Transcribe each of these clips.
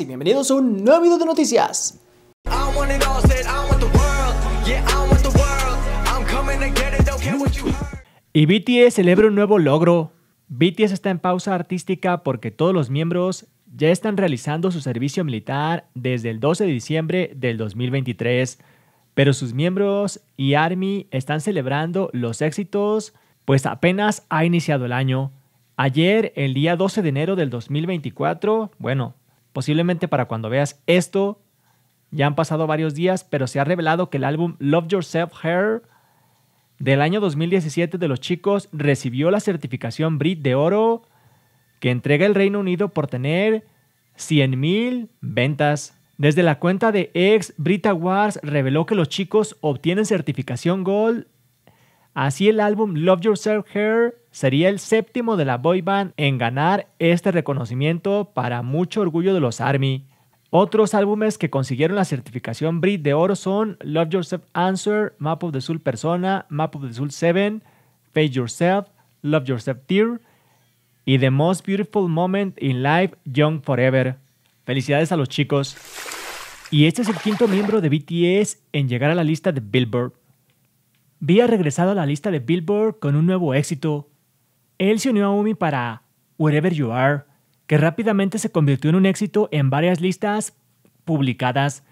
y bienvenidos a un nuevo video de noticias. Y BTS celebra un nuevo logro. BTS está en pausa artística porque todos los miembros ya están realizando su servicio militar desde el 12 de diciembre del 2023, pero sus miembros y ARMY están celebrando los éxitos pues apenas ha iniciado el año. Ayer, el día 12 de enero del 2024, bueno, Posiblemente para cuando veas esto, ya han pasado varios días, pero se ha revelado que el álbum Love Yourself Hair del año 2017 de los chicos recibió la certificación Brit de oro que entrega el Reino Unido por tener 100.000 ventas. Desde la cuenta de ex Brit Awards reveló que los chicos obtienen certificación Gold. Así el álbum Love Yourself Hair Sería el séptimo de la boy band en ganar este reconocimiento para mucho orgullo de los ARMY. Otros álbumes que consiguieron la certificación Brit de oro son Love Yourself Answer, Map of the Soul Persona, Map of the Soul 7, Face Yourself, Love Yourself Tear y The Most Beautiful Moment in Life, Young Forever. Felicidades a los chicos. Y este es el quinto miembro de BTS en llegar a la lista de Billboard. Vi ha regresado a la lista de Billboard con un nuevo éxito, él se unió a Umi para Wherever You Are, que rápidamente se convirtió en un éxito en varias listas publicadas.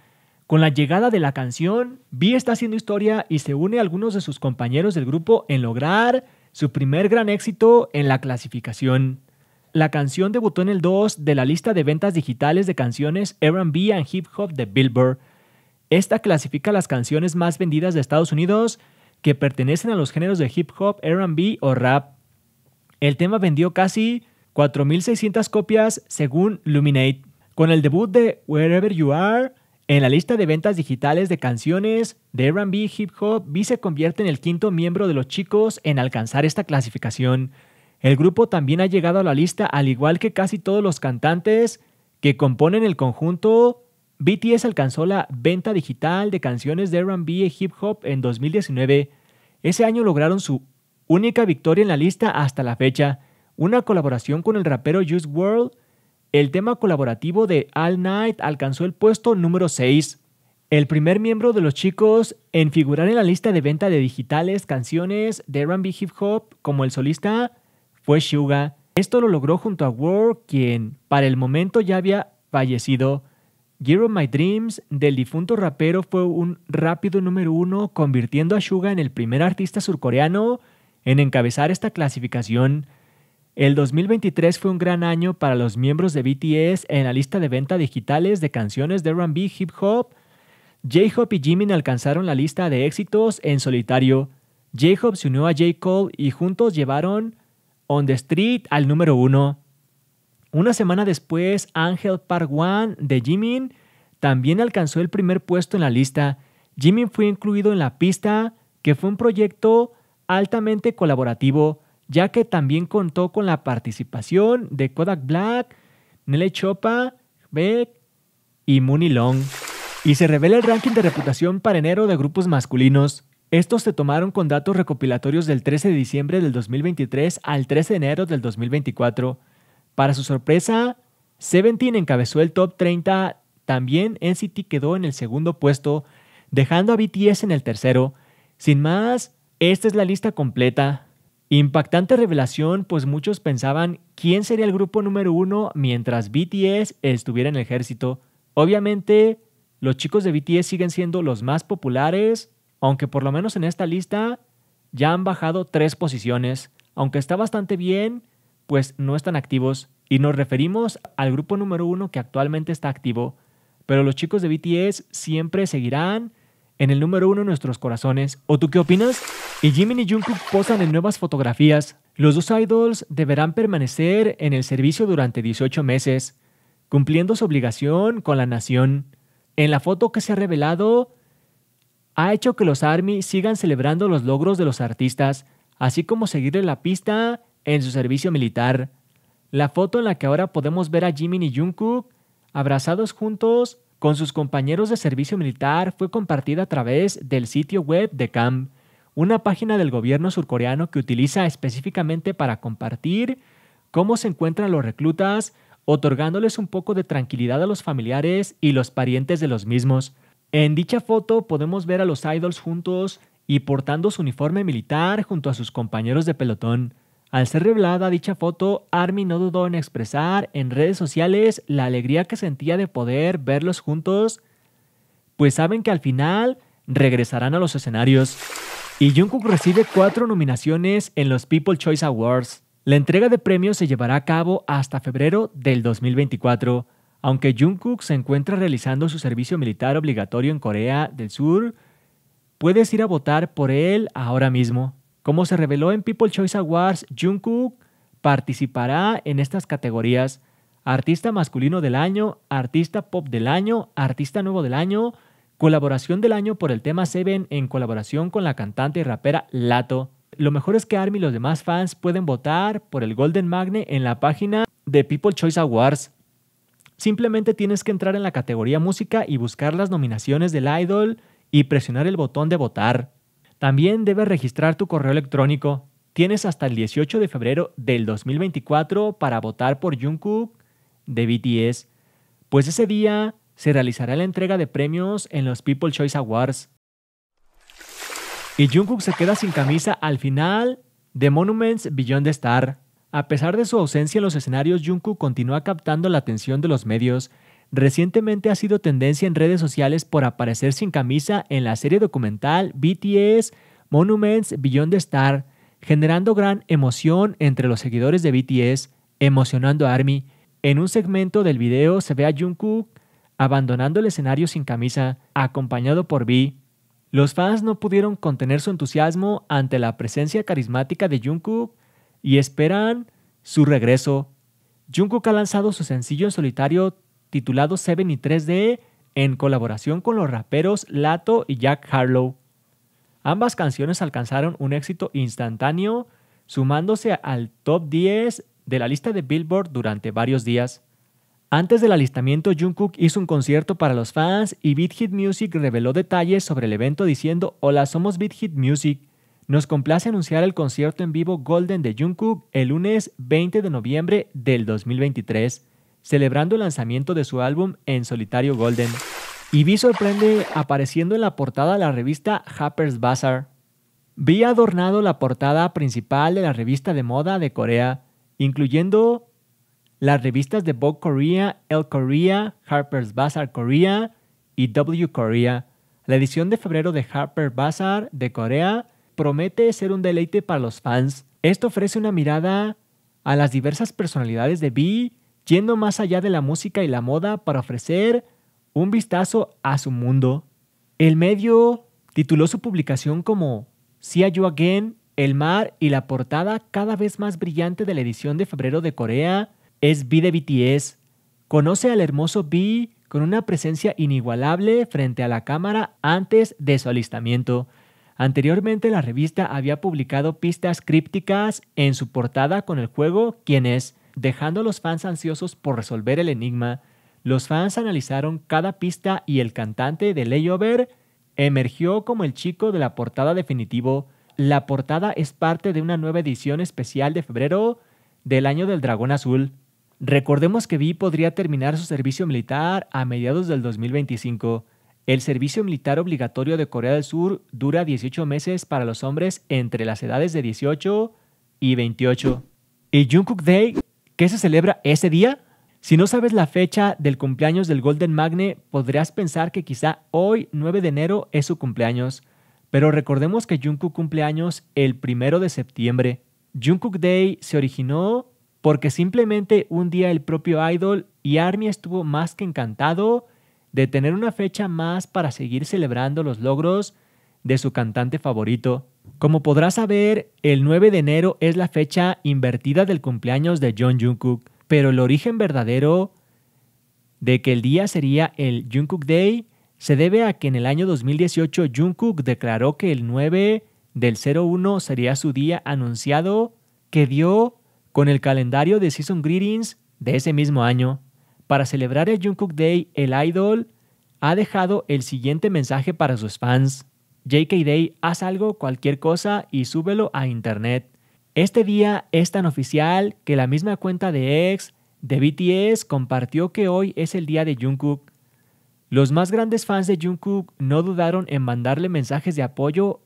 Con la llegada de la canción, Vi está haciendo historia y se une a algunos de sus compañeros del grupo en lograr su primer gran éxito en la clasificación. La canción debutó en el 2 de la lista de ventas digitales de canciones RB and Hip Hop de Billboard. Esta clasifica las canciones más vendidas de Estados Unidos que pertenecen a los géneros de hip hop, RB o rap. El tema vendió casi 4.600 copias según Luminate. Con el debut de Wherever You Are en la lista de ventas digitales de canciones de RB Hip Hop, B se convierte en el quinto miembro de los chicos en alcanzar esta clasificación. El grupo también ha llegado a la lista al igual que casi todos los cantantes que componen el conjunto. BTS alcanzó la venta digital de canciones de RB y hip hop en 2019. Ese año lograron su Única victoria en la lista hasta la fecha, una colaboración con el rapero Juice World. El tema colaborativo de All Night alcanzó el puesto número 6. El primer miembro de los chicos en figurar en la lista de venta de digitales, canciones de R&B hip hop como el solista fue Suga. Esto lo logró junto a World, quien para el momento ya había fallecido. Gear of My Dreams del difunto rapero fue un rápido número uno, convirtiendo a Suga en el primer artista surcoreano en encabezar esta clasificación, el 2023 fue un gran año para los miembros de BTS en la lista de venta digitales de canciones de R&B, hip hop. J-Hope y Jimin alcanzaron la lista de éxitos en solitario. J-Hope se unió a J. Cole y juntos llevaron On the Street al número uno. Una semana después, Angel Park One de Jimin también alcanzó el primer puesto en la lista. Jimin fue incluido en la pista, que fue un proyecto altamente colaborativo, ya que también contó con la participación de Kodak Black, Nele Chopa, Beck y Mooney Long. Y se revela el ranking de reputación para enero de grupos masculinos. Estos se tomaron con datos recopilatorios del 13 de diciembre del 2023 al 13 de enero del 2024. Para su sorpresa, Seventeen encabezó el top 30, también NCT quedó en el segundo puesto, dejando a BTS en el tercero. Sin más, esta es la lista completa. Impactante revelación, pues muchos pensaban quién sería el grupo número uno mientras BTS estuviera en el ejército. Obviamente, los chicos de BTS siguen siendo los más populares, aunque por lo menos en esta lista ya han bajado tres posiciones. Aunque está bastante bien, pues no están activos. Y nos referimos al grupo número uno que actualmente está activo. Pero los chicos de BTS siempre seguirán en el número uno en nuestros corazones. ¿O tú qué opinas? y Jimin y Jungkook posan en nuevas fotografías, los dos idols deberán permanecer en el servicio durante 18 meses, cumpliendo su obligación con la nación. En la foto que se ha revelado, ha hecho que los ARMY sigan celebrando los logros de los artistas, así como seguirle la pista en su servicio militar. La foto en la que ahora podemos ver a Jimin y Jungkook abrazados juntos con sus compañeros de servicio militar fue compartida a través del sitio web de CAMP una página del gobierno surcoreano que utiliza específicamente para compartir cómo se encuentran los reclutas, otorgándoles un poco de tranquilidad a los familiares y los parientes de los mismos. En dicha foto podemos ver a los idols juntos y portando su uniforme militar junto a sus compañeros de pelotón. Al ser revelada dicha foto, Army no dudó en expresar en redes sociales la alegría que sentía de poder verlos juntos, pues saben que al final regresarán a los escenarios. Y Jungkook recibe cuatro nominaciones en los People Choice Awards. La entrega de premios se llevará a cabo hasta febrero del 2024. Aunque Jungkook se encuentra realizando su servicio militar obligatorio en Corea del Sur, puedes ir a votar por él ahora mismo. Como se reveló en People Choice Awards, Jungkook participará en estas categorías: Artista masculino del año, Artista pop del año, Artista nuevo del año, Colaboración del año por el tema Seven en colaboración con la cantante y rapera Lato. Lo mejor es que Army y los demás fans pueden votar por el Golden Magne en la página de People Choice Awards. Simplemente tienes que entrar en la categoría música y buscar las nominaciones del idol y presionar el botón de votar. También debes registrar tu correo electrónico. Tienes hasta el 18 de febrero del 2024 para votar por Jungkook de BTS, pues ese día se realizará la entrega de premios en los People's Choice Awards. Y Jungkook se queda sin camisa al final de Monuments Beyond the Star. A pesar de su ausencia en los escenarios, Jungkook continúa captando la atención de los medios. Recientemente ha sido tendencia en redes sociales por aparecer sin camisa en la serie documental BTS Monuments Beyond the Star, generando gran emoción entre los seguidores de BTS, emocionando a ARMY. En un segmento del video se ve a Jungkook Abandonando el escenario sin camisa, acompañado por Bee, los fans no pudieron contener su entusiasmo ante la presencia carismática de Jungkook y esperan su regreso. Jungkook ha lanzado su sencillo en solitario titulado 7 y 3D en colaboración con los raperos Lato y Jack Harlow. Ambas canciones alcanzaron un éxito instantáneo, sumándose al top 10 de la lista de Billboard durante varios días. Antes del alistamiento, Jungkook hizo un concierto para los fans y Beat Music reveló detalles sobre el evento diciendo, hola, somos Beat Music. Nos complace anunciar el concierto en vivo Golden de Jungkook el lunes 20 de noviembre del 2023, celebrando el lanzamiento de su álbum en solitario Golden. Y vi sorprende apareciendo en la portada de la revista Harper's Bazaar. Vi adornado la portada principal de la revista de moda de Corea, incluyendo las revistas de Vogue Korea, El Korea, Harper's Bazaar Korea y W Korea. La edición de febrero de Harper's Bazaar de Corea promete ser un deleite para los fans. Esto ofrece una mirada a las diversas personalidades de V, yendo más allá de la música y la moda para ofrecer un vistazo a su mundo. El medio tituló su publicación como See You Again, el mar y la portada cada vez más brillante de la edición de febrero de Corea es B de BTS. Conoce al hermoso B con una presencia inigualable frente a la cámara antes de su alistamiento. Anteriormente la revista había publicado pistas crípticas en su portada con el juego ¿Quién es?, dejando a los fans ansiosos por resolver el enigma. Los fans analizaron cada pista y el cantante de Layover emergió como el chico de la portada definitivo. La portada es parte de una nueva edición especial de febrero del año del dragón azul. Recordemos que Vi podría terminar su servicio militar a mediados del 2025. El servicio militar obligatorio de Corea del Sur dura 18 meses para los hombres entre las edades de 18 y 28. ¿Y Jungkook Day? ¿Qué se celebra ese día? Si no sabes la fecha del cumpleaños del Golden Magne, podrías pensar que quizá hoy, 9 de enero, es su cumpleaños. Pero recordemos que Jungkook cumple años el 1 de septiembre. Jungkook Day se originó porque simplemente un día el propio Idol y Army estuvo más que encantado de tener una fecha más para seguir celebrando los logros de su cantante favorito. Como podrás saber, el 9 de enero es la fecha invertida del cumpleaños de John Jungkook, pero el origen verdadero de que el día sería el Jungkook Day se debe a que en el año 2018 Jungkook declaró que el 9 del 01 sería su día anunciado que dio con el calendario de Season Greetings de ese mismo año. Para celebrar el Jungkook Day, el idol ha dejado el siguiente mensaje para sus fans. JK Day, haz algo, cualquier cosa y súbelo a internet. Este día es tan oficial que la misma cuenta de ex de BTS compartió que hoy es el día de Jungkook. Los más grandes fans de Jungkook no dudaron en mandarle mensajes de apoyo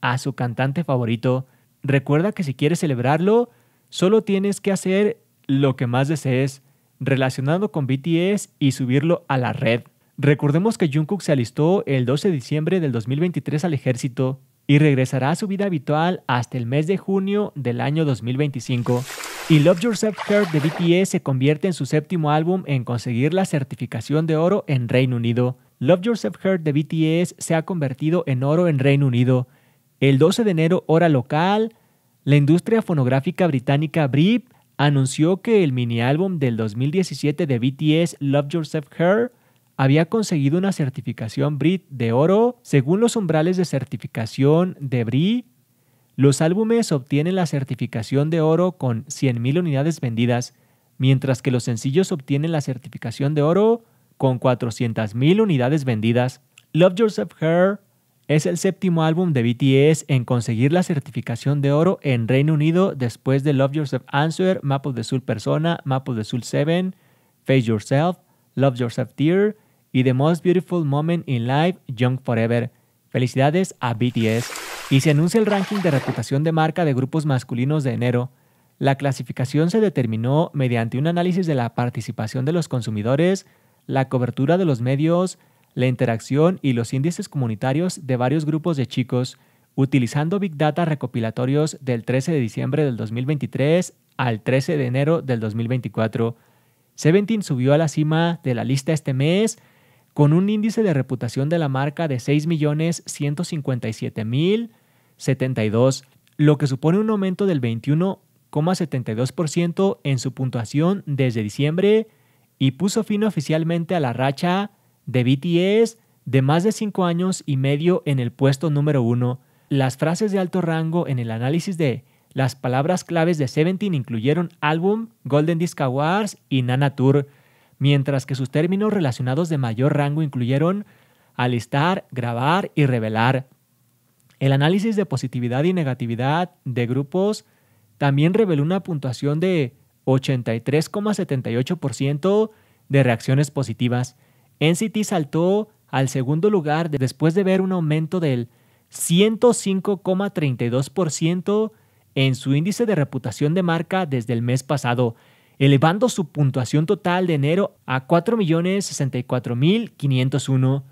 a su cantante favorito. Recuerda que si quieres celebrarlo, Solo tienes que hacer lo que más desees relacionado con BTS y subirlo a la red. Recordemos que Jungkook se alistó el 12 de diciembre del 2023 al ejército y regresará a su vida habitual hasta el mes de junio del año 2025. Y Love Yourself Heart de BTS se convierte en su séptimo álbum en conseguir la certificación de oro en Reino Unido. Love Yourself Heart de BTS se ha convertido en oro en Reino Unido. El 12 de enero hora local, la industria fonográfica británica BRIP anunció que el mini álbum del 2017 de BTS Love Yourself Her había conseguido una certificación Brit de oro. Según los umbrales de certificación de Brit, los álbumes obtienen la certificación de oro con 100.000 unidades vendidas, mientras que los sencillos obtienen la certificación de oro con 400.000 unidades vendidas. Love Yourself Her es el séptimo álbum de BTS en conseguir la certificación de oro en Reino Unido después de Love Yourself Answer, Map of the Soul Persona, Map of the Soul 7, Face Yourself, Love Yourself Dear y The Most Beautiful Moment in Life, Young Forever. Felicidades a BTS. Y se anuncia el ranking de reputación de marca de grupos masculinos de enero. La clasificación se determinó mediante un análisis de la participación de los consumidores, la cobertura de los medios, la interacción y los índices comunitarios de varios grupos de chicos utilizando Big Data recopilatorios del 13 de diciembre del 2023 al 13 de enero del 2024. Seventeen subió a la cima de la lista este mes con un índice de reputación de la marca de 6.157.072, lo que supone un aumento del 21,72% en su puntuación desde diciembre y puso fin oficialmente a la racha de BTS de más de cinco años y medio en el puesto número uno, las frases de alto rango en el análisis de las palabras claves de Seventeen incluyeron álbum, Golden Disc Awards y Nana Tour, mientras que sus términos relacionados de mayor rango incluyeron alistar, grabar y revelar. El análisis de positividad y negatividad de grupos también reveló una puntuación de 83,78% de reacciones positivas, NCT saltó al segundo lugar después de ver un aumento del 105,32% en su índice de reputación de marca desde el mes pasado, elevando su puntuación total de enero a 4.064.501.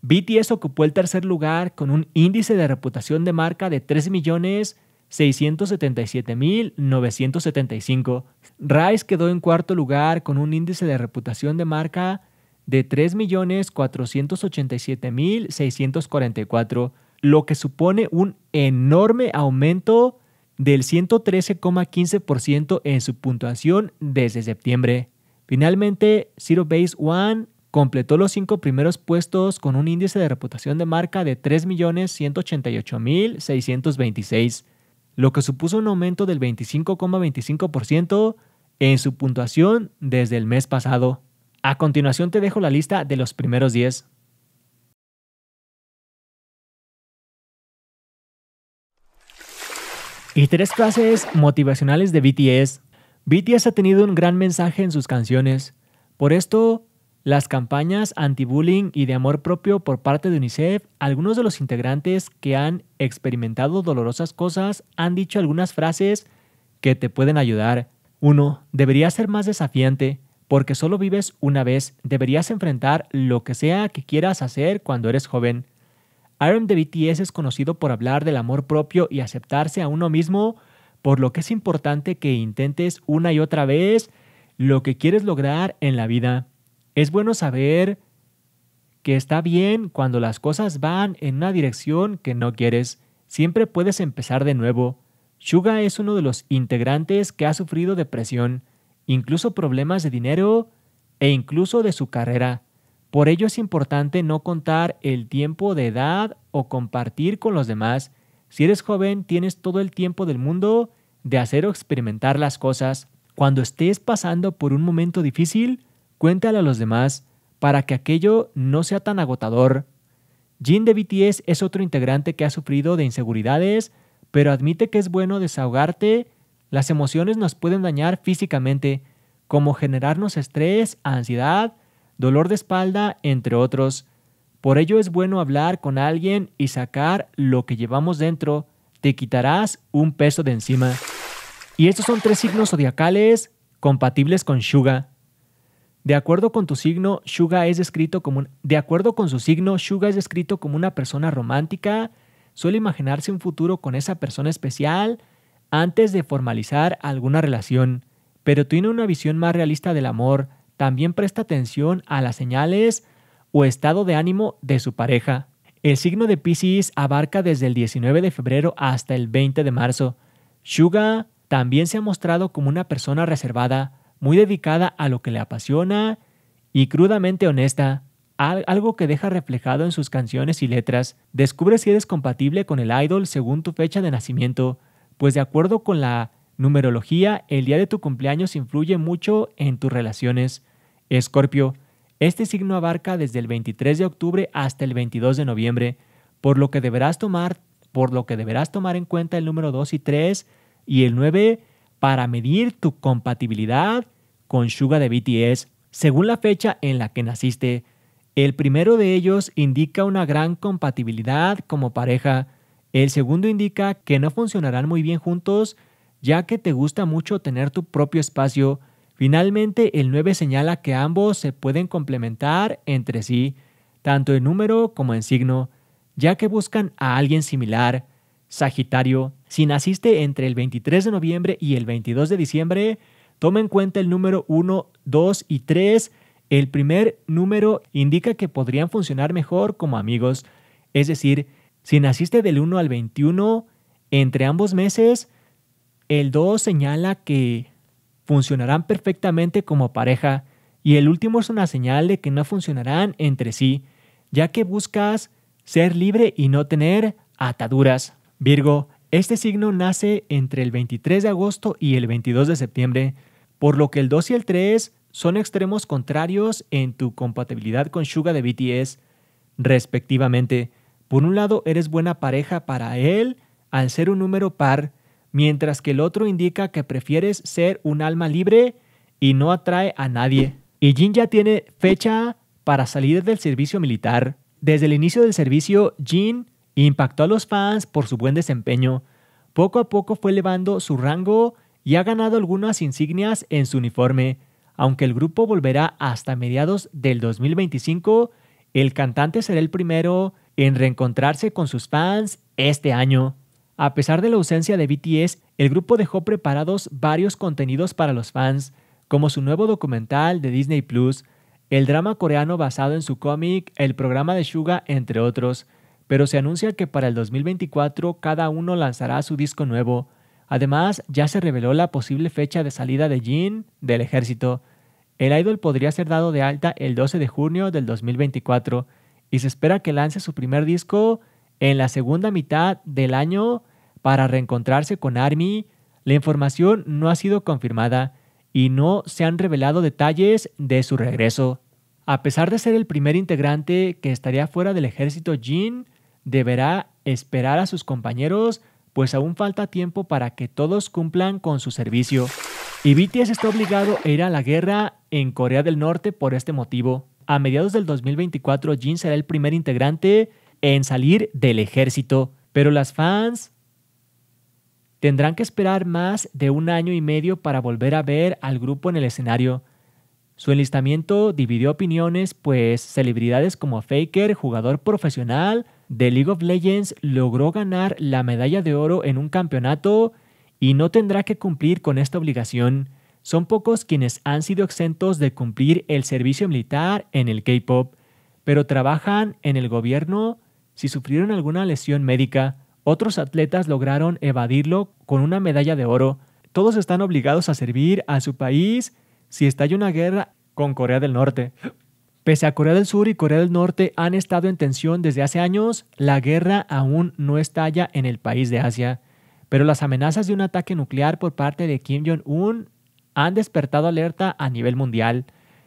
BTS ocupó el tercer lugar con un índice de reputación de marca de 3.677.975. Rice quedó en cuarto lugar con un índice de reputación de marca de 3.487.644, lo que supone un enorme aumento del 113,15% en su puntuación desde septiembre. Finalmente, Zero Base One completó los cinco primeros puestos con un índice de reputación de marca de 3.188.626, lo que supuso un aumento del 25,25% en su puntuación desde el mes pasado. A continuación te dejo la lista de los primeros 10. Y tres clases motivacionales de BTS. BTS ha tenido un gran mensaje en sus canciones. Por esto, las campañas anti-bullying y de amor propio por parte de UNICEF, algunos de los integrantes que han experimentado dolorosas cosas han dicho algunas frases que te pueden ayudar. 1. Debería ser más desafiante porque solo vives una vez, deberías enfrentar lo que sea que quieras hacer cuando eres joven. Aaron de BTS es conocido por hablar del amor propio y aceptarse a uno mismo, por lo que es importante que intentes una y otra vez lo que quieres lograr en la vida. Es bueno saber que está bien cuando las cosas van en una dirección que no quieres. Siempre puedes empezar de nuevo. Suga es uno de los integrantes que ha sufrido depresión incluso problemas de dinero e incluso de su carrera. Por ello es importante no contar el tiempo de edad o compartir con los demás. Si eres joven, tienes todo el tiempo del mundo de hacer o experimentar las cosas. Cuando estés pasando por un momento difícil, cuéntale a los demás para que aquello no sea tan agotador. Jean de BTS es otro integrante que ha sufrido de inseguridades, pero admite que es bueno desahogarte las emociones nos pueden dañar físicamente, como generarnos estrés, ansiedad, dolor de espalda, entre otros. Por ello es bueno hablar con alguien y sacar lo que llevamos dentro. Te quitarás un peso de encima. Y estos son tres signos zodiacales compatibles con Shuga. De acuerdo con tu signo, Shuga es descrito como de acuerdo con su signo, Shuga es descrito como una persona romántica, suele imaginarse un futuro con esa persona especial, antes de formalizar alguna relación, pero tiene una visión más realista del amor, también presta atención a las señales o estado de ánimo de su pareja. El signo de Pisces abarca desde el 19 de febrero hasta el 20 de marzo. Suga también se ha mostrado como una persona reservada, muy dedicada a lo que le apasiona y crudamente honesta, algo que deja reflejado en sus canciones y letras. Descubre si eres compatible con el idol según tu fecha de nacimiento pues de acuerdo con la numerología, el día de tu cumpleaños influye mucho en tus relaciones. Escorpio, este signo abarca desde el 23 de octubre hasta el 22 de noviembre, por lo que deberás tomar, por lo que deberás tomar en cuenta el número 2 y 3 y el 9 para medir tu compatibilidad con Suga de BTS según la fecha en la que naciste. El primero de ellos indica una gran compatibilidad como pareja, el segundo indica que no funcionarán muy bien juntos ya que te gusta mucho tener tu propio espacio. Finalmente, el 9 señala que ambos se pueden complementar entre sí, tanto en número como en signo, ya que buscan a alguien similar. Sagitario, si naciste entre el 23 de noviembre y el 22 de diciembre, toma en cuenta el número 1, 2 y 3. El primer número indica que podrían funcionar mejor como amigos, es decir, si naciste del 1 al 21, entre ambos meses, el 2 señala que funcionarán perfectamente como pareja y el último es una señal de que no funcionarán entre sí, ya que buscas ser libre y no tener ataduras. Virgo, este signo nace entre el 23 de agosto y el 22 de septiembre, por lo que el 2 y el 3 son extremos contrarios en tu compatibilidad con Suga de BTS, respectivamente. Por un lado, eres buena pareja para él al ser un número par, mientras que el otro indica que prefieres ser un alma libre y no atrae a nadie. Y Jin ya tiene fecha para salir del servicio militar. Desde el inicio del servicio, Jin impactó a los fans por su buen desempeño. Poco a poco fue elevando su rango y ha ganado algunas insignias en su uniforme. Aunque el grupo volverá hasta mediados del 2025, el cantante será el primero en reencontrarse con sus fans este año. A pesar de la ausencia de BTS, el grupo dejó preparados varios contenidos para los fans, como su nuevo documental de Disney Plus, el drama coreano basado en su cómic, el programa de Suga, entre otros, pero se anuncia que para el 2024 cada uno lanzará su disco nuevo. Además, ya se reveló la posible fecha de salida de Jin del ejército. El idol podría ser dado de alta el 12 de junio del 2024 y se espera que lance su primer disco en la segunda mitad del año para reencontrarse con Army. La información no ha sido confirmada y no se han revelado detalles de su regreso. A pesar de ser el primer integrante que estaría fuera del ejército, Jin deberá esperar a sus compañeros, pues aún falta tiempo para que todos cumplan con su servicio. Y BTS está obligado a ir a la guerra en Corea del Norte por este motivo a mediados del 2024 Jin será el primer integrante en salir del ejército, pero las fans tendrán que esperar más de un año y medio para volver a ver al grupo en el escenario. Su enlistamiento dividió opiniones, pues celebridades como Faker, jugador profesional de League of Legends, logró ganar la medalla de oro en un campeonato y no tendrá que cumplir con esta obligación. Son pocos quienes han sido exentos de cumplir el servicio militar en el K-Pop, pero trabajan en el gobierno si sufrieron alguna lesión médica. Otros atletas lograron evadirlo con una medalla de oro. Todos están obligados a servir a su país si estalla una guerra con Corea del Norte. Pese a Corea del Sur y Corea del Norte han estado en tensión desde hace años, la guerra aún no estalla en el país de Asia. Pero las amenazas de un ataque nuclear por parte de Kim Jong-un han despertado alerta a nivel mundial,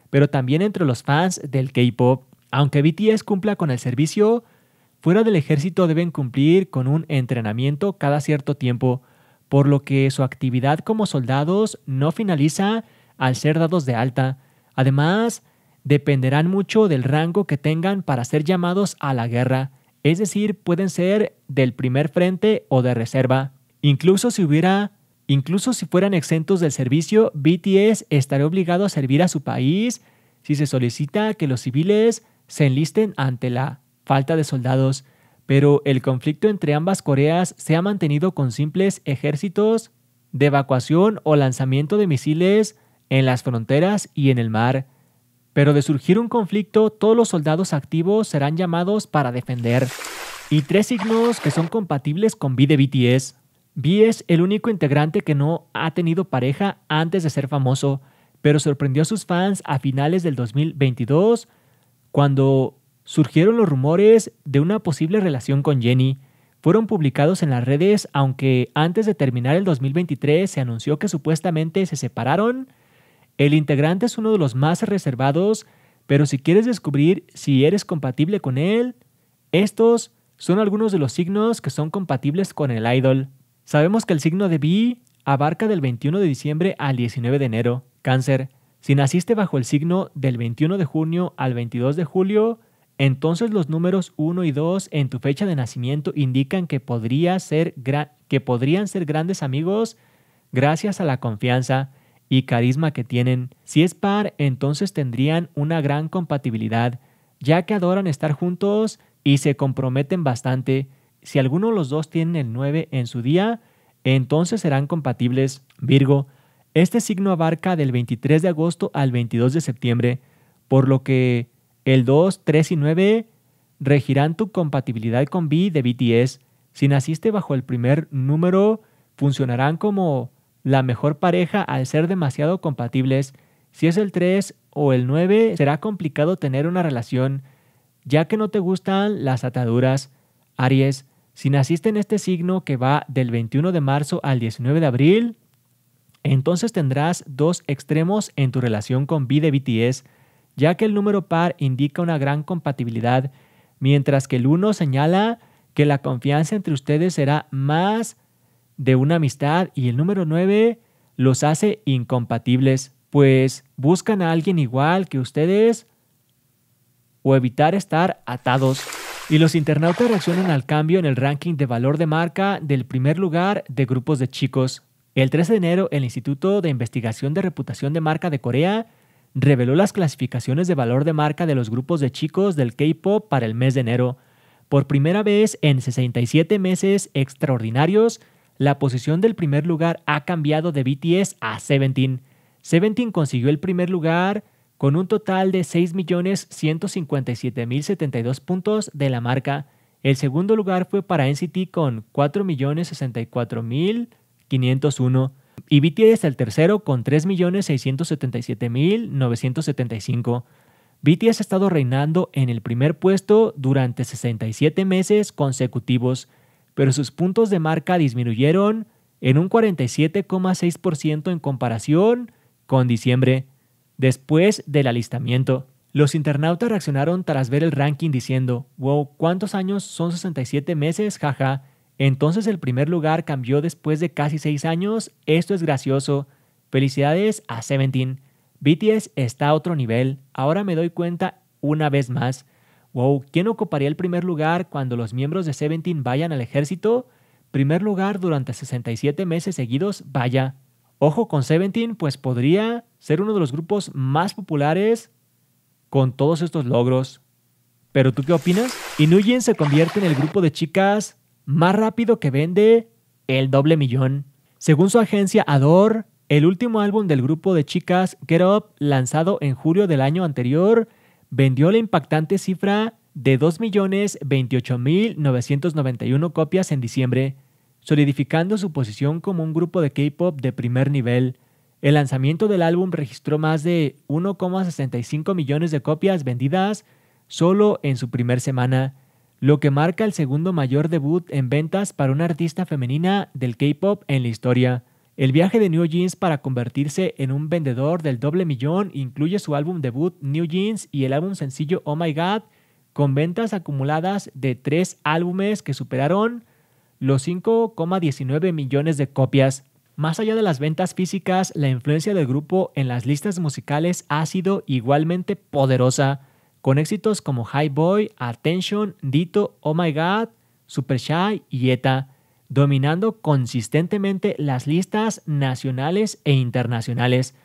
pero también entre los fans del K-Pop. Aunque BTS cumpla con el servicio, fuera del ejército deben cumplir con un entrenamiento cada cierto tiempo, por lo que su actividad como soldados no finaliza al ser dados de alta. Además, dependerán mucho del rango que tengan para ser llamados a la guerra, es decir, pueden ser del primer frente o de reserva. Incluso si hubiera Incluso si fueran exentos del servicio, BTS estará obligado a servir a su país si se solicita que los civiles se enlisten ante la falta de soldados. Pero el conflicto entre ambas Coreas se ha mantenido con simples ejércitos de evacuación o lanzamiento de misiles en las fronteras y en el mar. Pero de surgir un conflicto, todos los soldados activos serán llamados para defender. Y tres signos que son compatibles con BTS. Vi es el único integrante que no ha tenido pareja antes de ser famoso, pero sorprendió a sus fans a finales del 2022 cuando surgieron los rumores de una posible relación con Jenny. Fueron publicados en las redes, aunque antes de terminar el 2023 se anunció que supuestamente se separaron. El integrante es uno de los más reservados, pero si quieres descubrir si eres compatible con él, estos son algunos de los signos que son compatibles con el idol. Sabemos que el signo de B abarca del 21 de diciembre al 19 de enero. Cáncer, si naciste bajo el signo del 21 de junio al 22 de julio, entonces los números 1 y 2 en tu fecha de nacimiento indican que, que podrían ser grandes amigos gracias a la confianza y carisma que tienen. Si es par, entonces tendrían una gran compatibilidad, ya que adoran estar juntos y se comprometen bastante. Si alguno de los dos tiene el 9 en su día, entonces serán compatibles Virgo. Este signo abarca del 23 de agosto al 22 de septiembre, por lo que el 2, 3 y 9 regirán tu compatibilidad con B de BTS. Si naciste bajo el primer número, funcionarán como la mejor pareja al ser demasiado compatibles. Si es el 3 o el 9, será complicado tener una relación, ya que no te gustan las ataduras. Aries, si naciste en este signo que va del 21 de marzo al 19 de abril, entonces tendrás dos extremos en tu relación con B de BTS, ya que el número par indica una gran compatibilidad, mientras que el 1 señala que la confianza entre ustedes será más de una amistad y el número 9 los hace incompatibles, pues buscan a alguien igual que ustedes o evitar estar atados. Y los internautas reaccionan al cambio en el ranking de valor de marca del primer lugar de grupos de chicos. El 13 de enero, el Instituto de Investigación de Reputación de Marca de Corea reveló las clasificaciones de valor de marca de los grupos de chicos del K-Pop para el mes de enero. Por primera vez en 67 meses extraordinarios, la posición del primer lugar ha cambiado de BTS a Seventeen. Seventeen consiguió el primer lugar con un total de 6.157.072 puntos de la marca. El segundo lugar fue para NCT con 4.064.501 y BTS el tercero con 3.677.975. BTS ha estado reinando en el primer puesto durante 67 meses consecutivos, pero sus puntos de marca disminuyeron en un 47,6% en comparación con diciembre. Después del alistamiento, los internautas reaccionaron tras ver el ranking diciendo, wow, ¿cuántos años son 67 meses? Jaja. Entonces el primer lugar cambió después de casi 6 años. Esto es gracioso. Felicidades a Seventeen. BTS está a otro nivel. Ahora me doy cuenta una vez más. Wow, ¿quién ocuparía el primer lugar cuando los miembros de Seventeen vayan al ejército? Primer lugar durante 67 meses seguidos, vaya. Ojo con Seventeen, pues podría ser uno de los grupos más populares con todos estos logros. ¿Pero tú qué opinas? Inuyen se convierte en el grupo de chicas más rápido que vende el doble millón. Según su agencia Ador, el último álbum del grupo de chicas Get Up, lanzado en julio del año anterior, vendió la impactante cifra de 2.028.991 copias en diciembre, solidificando su posición como un grupo de K-pop de primer nivel. El lanzamiento del álbum registró más de 1,65 millones de copias vendidas solo en su primera semana, lo que marca el segundo mayor debut en ventas para una artista femenina del K-pop en la historia. El viaje de New Jeans para convertirse en un vendedor del doble millón incluye su álbum debut New Jeans y el álbum sencillo Oh My God, con ventas acumuladas de tres álbumes que superaron los 5,19 millones de copias. Más allá de las ventas físicas, la influencia del grupo en las listas musicales ha sido igualmente poderosa, con éxitos como High Boy, Attention, Dito, Oh My God, Super Shy y ETA, dominando consistentemente las listas nacionales e internacionales.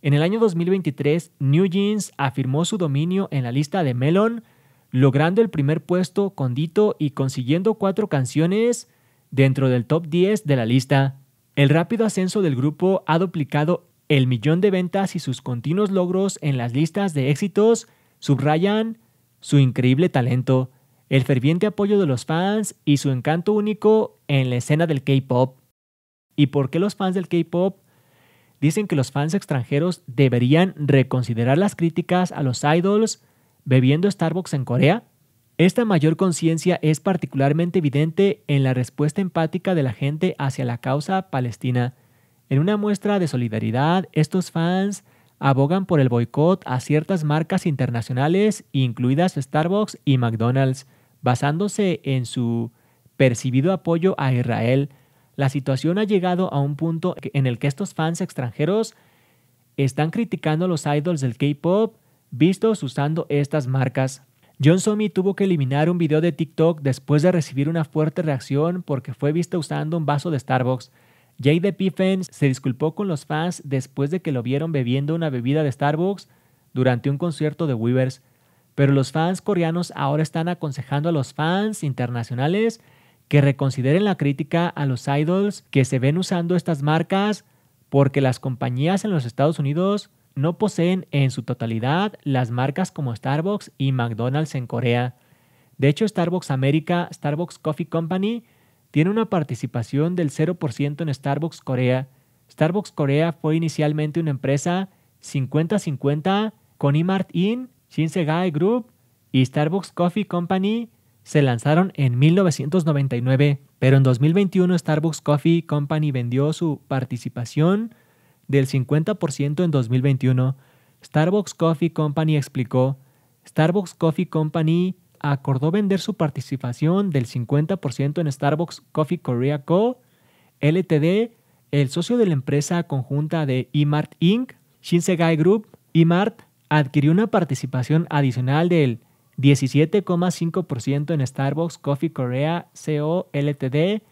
En el año 2023, New Jeans afirmó su dominio en la lista de Melon, logrando el primer puesto con Dito y consiguiendo cuatro canciones dentro del top 10 de la lista. El rápido ascenso del grupo ha duplicado el millón de ventas y sus continuos logros en las listas de éxitos subrayan su increíble talento, el ferviente apoyo de los fans y su encanto único en la escena del K-Pop. ¿Y por qué los fans del K-Pop dicen que los fans extranjeros deberían reconsiderar las críticas a los idols bebiendo Starbucks en Corea? Esta mayor conciencia es particularmente evidente en la respuesta empática de la gente hacia la causa palestina. En una muestra de solidaridad, estos fans abogan por el boicot a ciertas marcas internacionales, incluidas Starbucks y McDonald's, basándose en su percibido apoyo a Israel. La situación ha llegado a un punto en el que estos fans extranjeros están criticando a los idols del K-Pop vistos usando estas marcas. John Somi tuvo que eliminar un video de TikTok después de recibir una fuerte reacción porque fue visto usando un vaso de Starbucks. Jade Piffen se disculpó con los fans después de que lo vieron bebiendo una bebida de Starbucks durante un concierto de Weavers. Pero los fans coreanos ahora están aconsejando a los fans internacionales que reconsideren la crítica a los idols que se ven usando estas marcas porque las compañías en los Estados Unidos no poseen en su totalidad las marcas como Starbucks y McDonald's en Corea. De hecho, Starbucks América, Starbucks Coffee Company, tiene una participación del 0% en Starbucks Corea. Starbucks Corea fue inicialmente una empresa 50-50 con Imart In, Shinsegae Group y Starbucks Coffee Company se lanzaron en 1999, pero en 2021 Starbucks Coffee Company vendió su participación del 50% en 2021, Starbucks Coffee Company explicó, Starbucks Coffee Company acordó vender su participación del 50% en Starbucks Coffee Korea Co. Ltd., el socio de la empresa conjunta de Imart Inc., Shinsegae Group, E-Mart, adquirió una participación adicional del 17,5% en Starbucks Coffee Korea Co. Ltd.,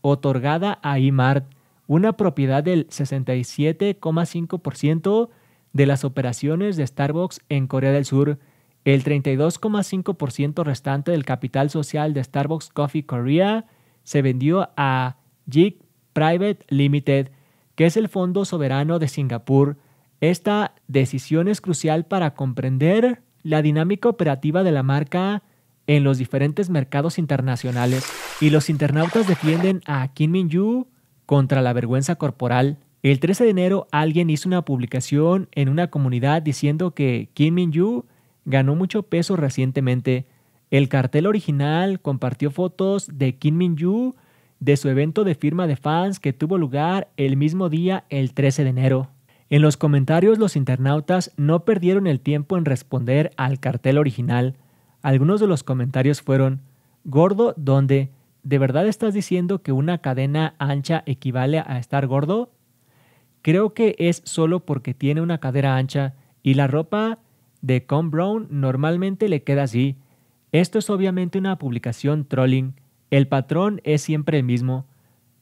otorgada a Imart una propiedad del 67,5% de las operaciones de Starbucks en Corea del Sur, el 32,5% restante del capital social de Starbucks Coffee Korea se vendió a JIC Private Limited, que es el fondo soberano de Singapur. Esta decisión es crucial para comprender la dinámica operativa de la marca en los diferentes mercados internacionales y los internautas defienden a Kim Min-ju contra la vergüenza corporal, el 13 de enero alguien hizo una publicación en una comunidad diciendo que Kim Min-ju ganó mucho peso recientemente. El cartel original compartió fotos de Kim Min-ju de su evento de firma de fans que tuvo lugar el mismo día, el 13 de enero. En los comentarios los internautas no perdieron el tiempo en responder al cartel original. Algunos de los comentarios fueron, gordo, ¿dónde? ¿de verdad estás diciendo que una cadena ancha equivale a estar gordo? Creo que es solo porque tiene una cadera ancha y la ropa de Con Brown normalmente le queda así. Esto es obviamente una publicación trolling. El patrón es siempre el mismo.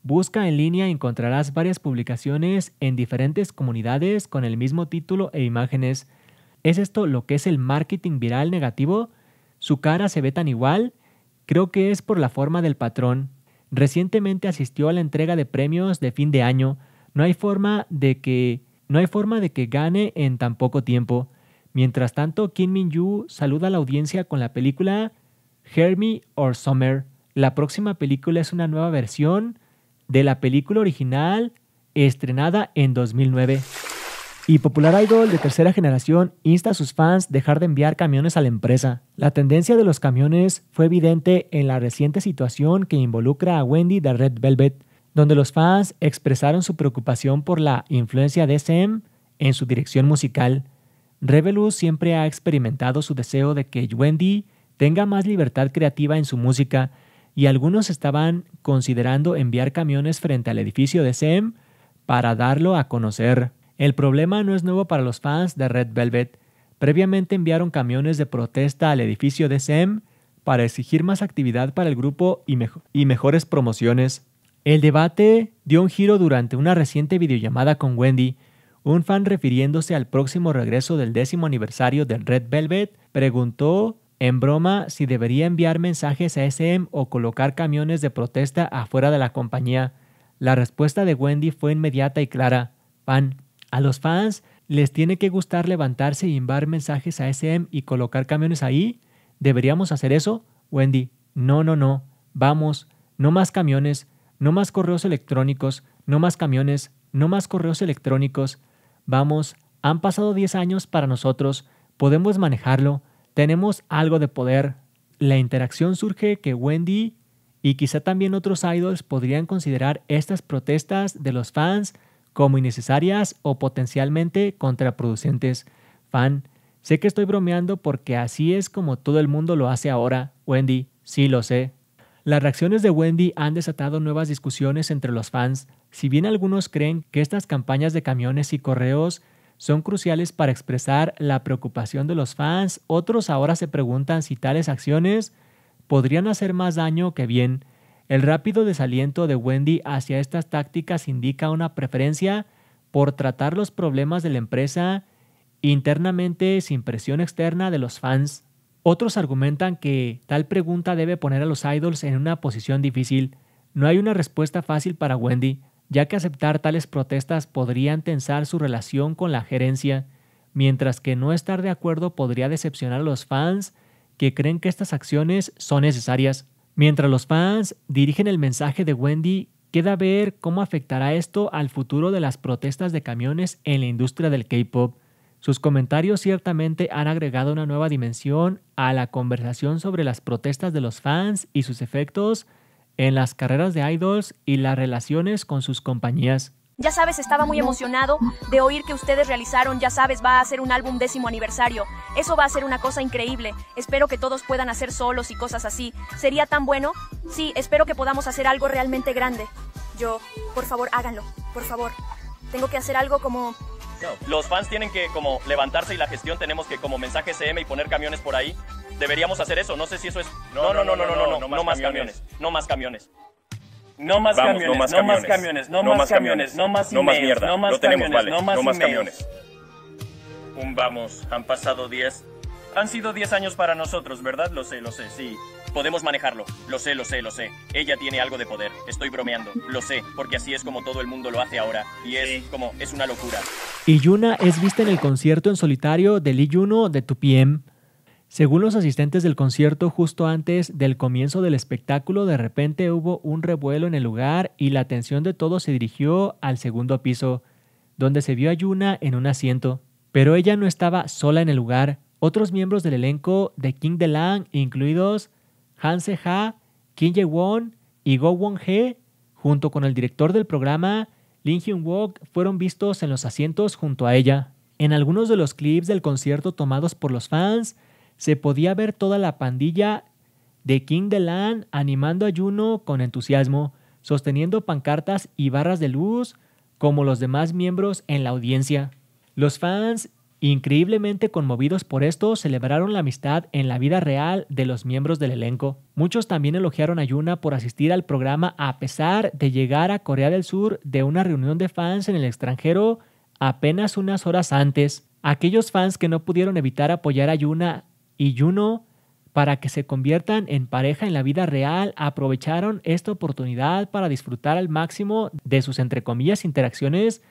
Busca en línea y encontrarás varias publicaciones en diferentes comunidades con el mismo título e imágenes. ¿Es esto lo que es el marketing viral negativo? ¿Su cara se ve tan igual? Creo que es por la forma del patrón. Recientemente asistió a la entrega de premios de fin de año. No hay forma de que no hay forma de que gane en tan poco tiempo. Mientras tanto, Kim Min-ju saluda a la audiencia con la película Hermie or Summer. La próxima película es una nueva versión de la película original estrenada en 2009. Y Popular Idol de tercera generación insta a sus fans dejar de enviar camiones a la empresa. La tendencia de los camiones fue evidente en la reciente situación que involucra a Wendy de Red Velvet, donde los fans expresaron su preocupación por la influencia de Sem en su dirección musical. Revelous siempre ha experimentado su deseo de que Wendy tenga más libertad creativa en su música y algunos estaban considerando enviar camiones frente al edificio de SEM para darlo a conocer. El problema no es nuevo para los fans de Red Velvet. Previamente enviaron camiones de protesta al edificio de SM e para exigir más actividad para el grupo y, mejores promociones. El debate dio un giro durante una reciente videollamada con Wendy, un fan refiriéndose al próximo regreso del décimo aniversario de Red Velvet, preguntó en broma si debería enviar mensajes a SM e o colocar camiones de protesta afuera de la compañía. La respuesta de Wendy fue inmediata y clara, fan. A los fans les tiene que gustar levantarse y enviar mensajes a SM y colocar camiones ahí. ¿Deberíamos hacer eso? Wendy, no, no, no. Vamos, no más camiones, no más correos electrónicos, no más camiones, no más correos electrónicos. Vamos, han pasado 10 años para nosotros, podemos manejarlo, tenemos algo de poder. La interacción surge que Wendy y quizá también otros idols podrían considerar estas protestas de los fans como innecesarias o potencialmente contraproducentes. Fan, sé que estoy bromeando porque así es como todo el mundo lo hace ahora, Wendy, sí lo sé. Las reacciones de Wendy han desatado nuevas discusiones entre los fans, si bien algunos creen que estas campañas de camiones y correos son cruciales para expresar la preocupación de los fans, otros ahora se preguntan si tales acciones podrían hacer más daño que bien. El rápido desaliento de Wendy hacia estas tácticas indica una preferencia por tratar los problemas de la empresa internamente sin presión externa de los fans. Otros argumentan que tal pregunta debe poner a los idols en una posición difícil. No hay una respuesta fácil para Wendy, ya que aceptar tales protestas podría tensar su relación con la gerencia, mientras que no estar de acuerdo podría decepcionar a los fans que creen que estas acciones son necesarias. Mientras los fans dirigen el mensaje de Wendy, queda ver cómo afectará esto al futuro de las protestas de camiones en la industria del K-Pop. Sus comentarios ciertamente han agregado una nueva dimensión a la conversación sobre las protestas de los fans y sus efectos en las carreras de idols y las relaciones con sus compañías. Ya sabes, estaba muy emocionado de oír que ustedes realizaron, ya sabes, va a ser un álbum décimo aniversario. Eso va a ser una cosa increíble. Espero que todos puedan hacer solos y cosas así. ¿Sería tan bueno? Sí, espero que podamos hacer algo realmente grande. Yo, por favor, háganlo, por favor. Tengo que hacer algo como... Los fans tienen que como levantarse y la gestión tenemos que como mensaje CM y poner camiones por ahí. Deberíamos hacer eso, no sé si eso es... No, no, no, no, no, no, no, no, más camiones, no más camiones. No más, camiones, no, más camiones, no, más camiones, no más camiones, no más mierda, no más camiones, no más, camiones. Un vamos, han pasado 10. Han sido 10 años para nosotros, ¿verdad? Lo sé, lo sé, sí. Podemos manejarlo. Lo sé, lo sé, lo sé. Ella tiene algo de poder. Estoy bromeando. Lo sé, porque así es como todo el mundo lo hace ahora. Y es como, es una locura. Y Yuna es vista en el concierto en solitario de Lee Juno de 2PM según los asistentes del concierto, justo antes del comienzo del espectáculo, de repente hubo un revuelo en el lugar y la atención de todos se dirigió al segundo piso, donde se vio a Yuna en un asiento. Pero ella no estaba sola en el lugar. Otros miembros del elenco de King de Lang, incluidos Han Se-ha, Kim Ye-won y Go Won-hee, junto con el director del programa, Lin hyun wok fueron vistos en los asientos junto a ella. En algunos de los clips del concierto tomados por los fans, se podía ver toda la pandilla de King the animando a Yuno con entusiasmo, sosteniendo pancartas y barras de luz como los demás miembros en la audiencia. Los fans, increíblemente conmovidos por esto, celebraron la amistad en la vida real de los miembros del elenco. Muchos también elogiaron a Yuna por asistir al programa a pesar de llegar a Corea del Sur de una reunión de fans en el extranjero apenas unas horas antes. Aquellos fans que no pudieron evitar apoyar a Yuna y Juno para que se conviertan en pareja en la vida real, aprovecharon esta oportunidad para disfrutar al máximo de sus entre comillas interacciones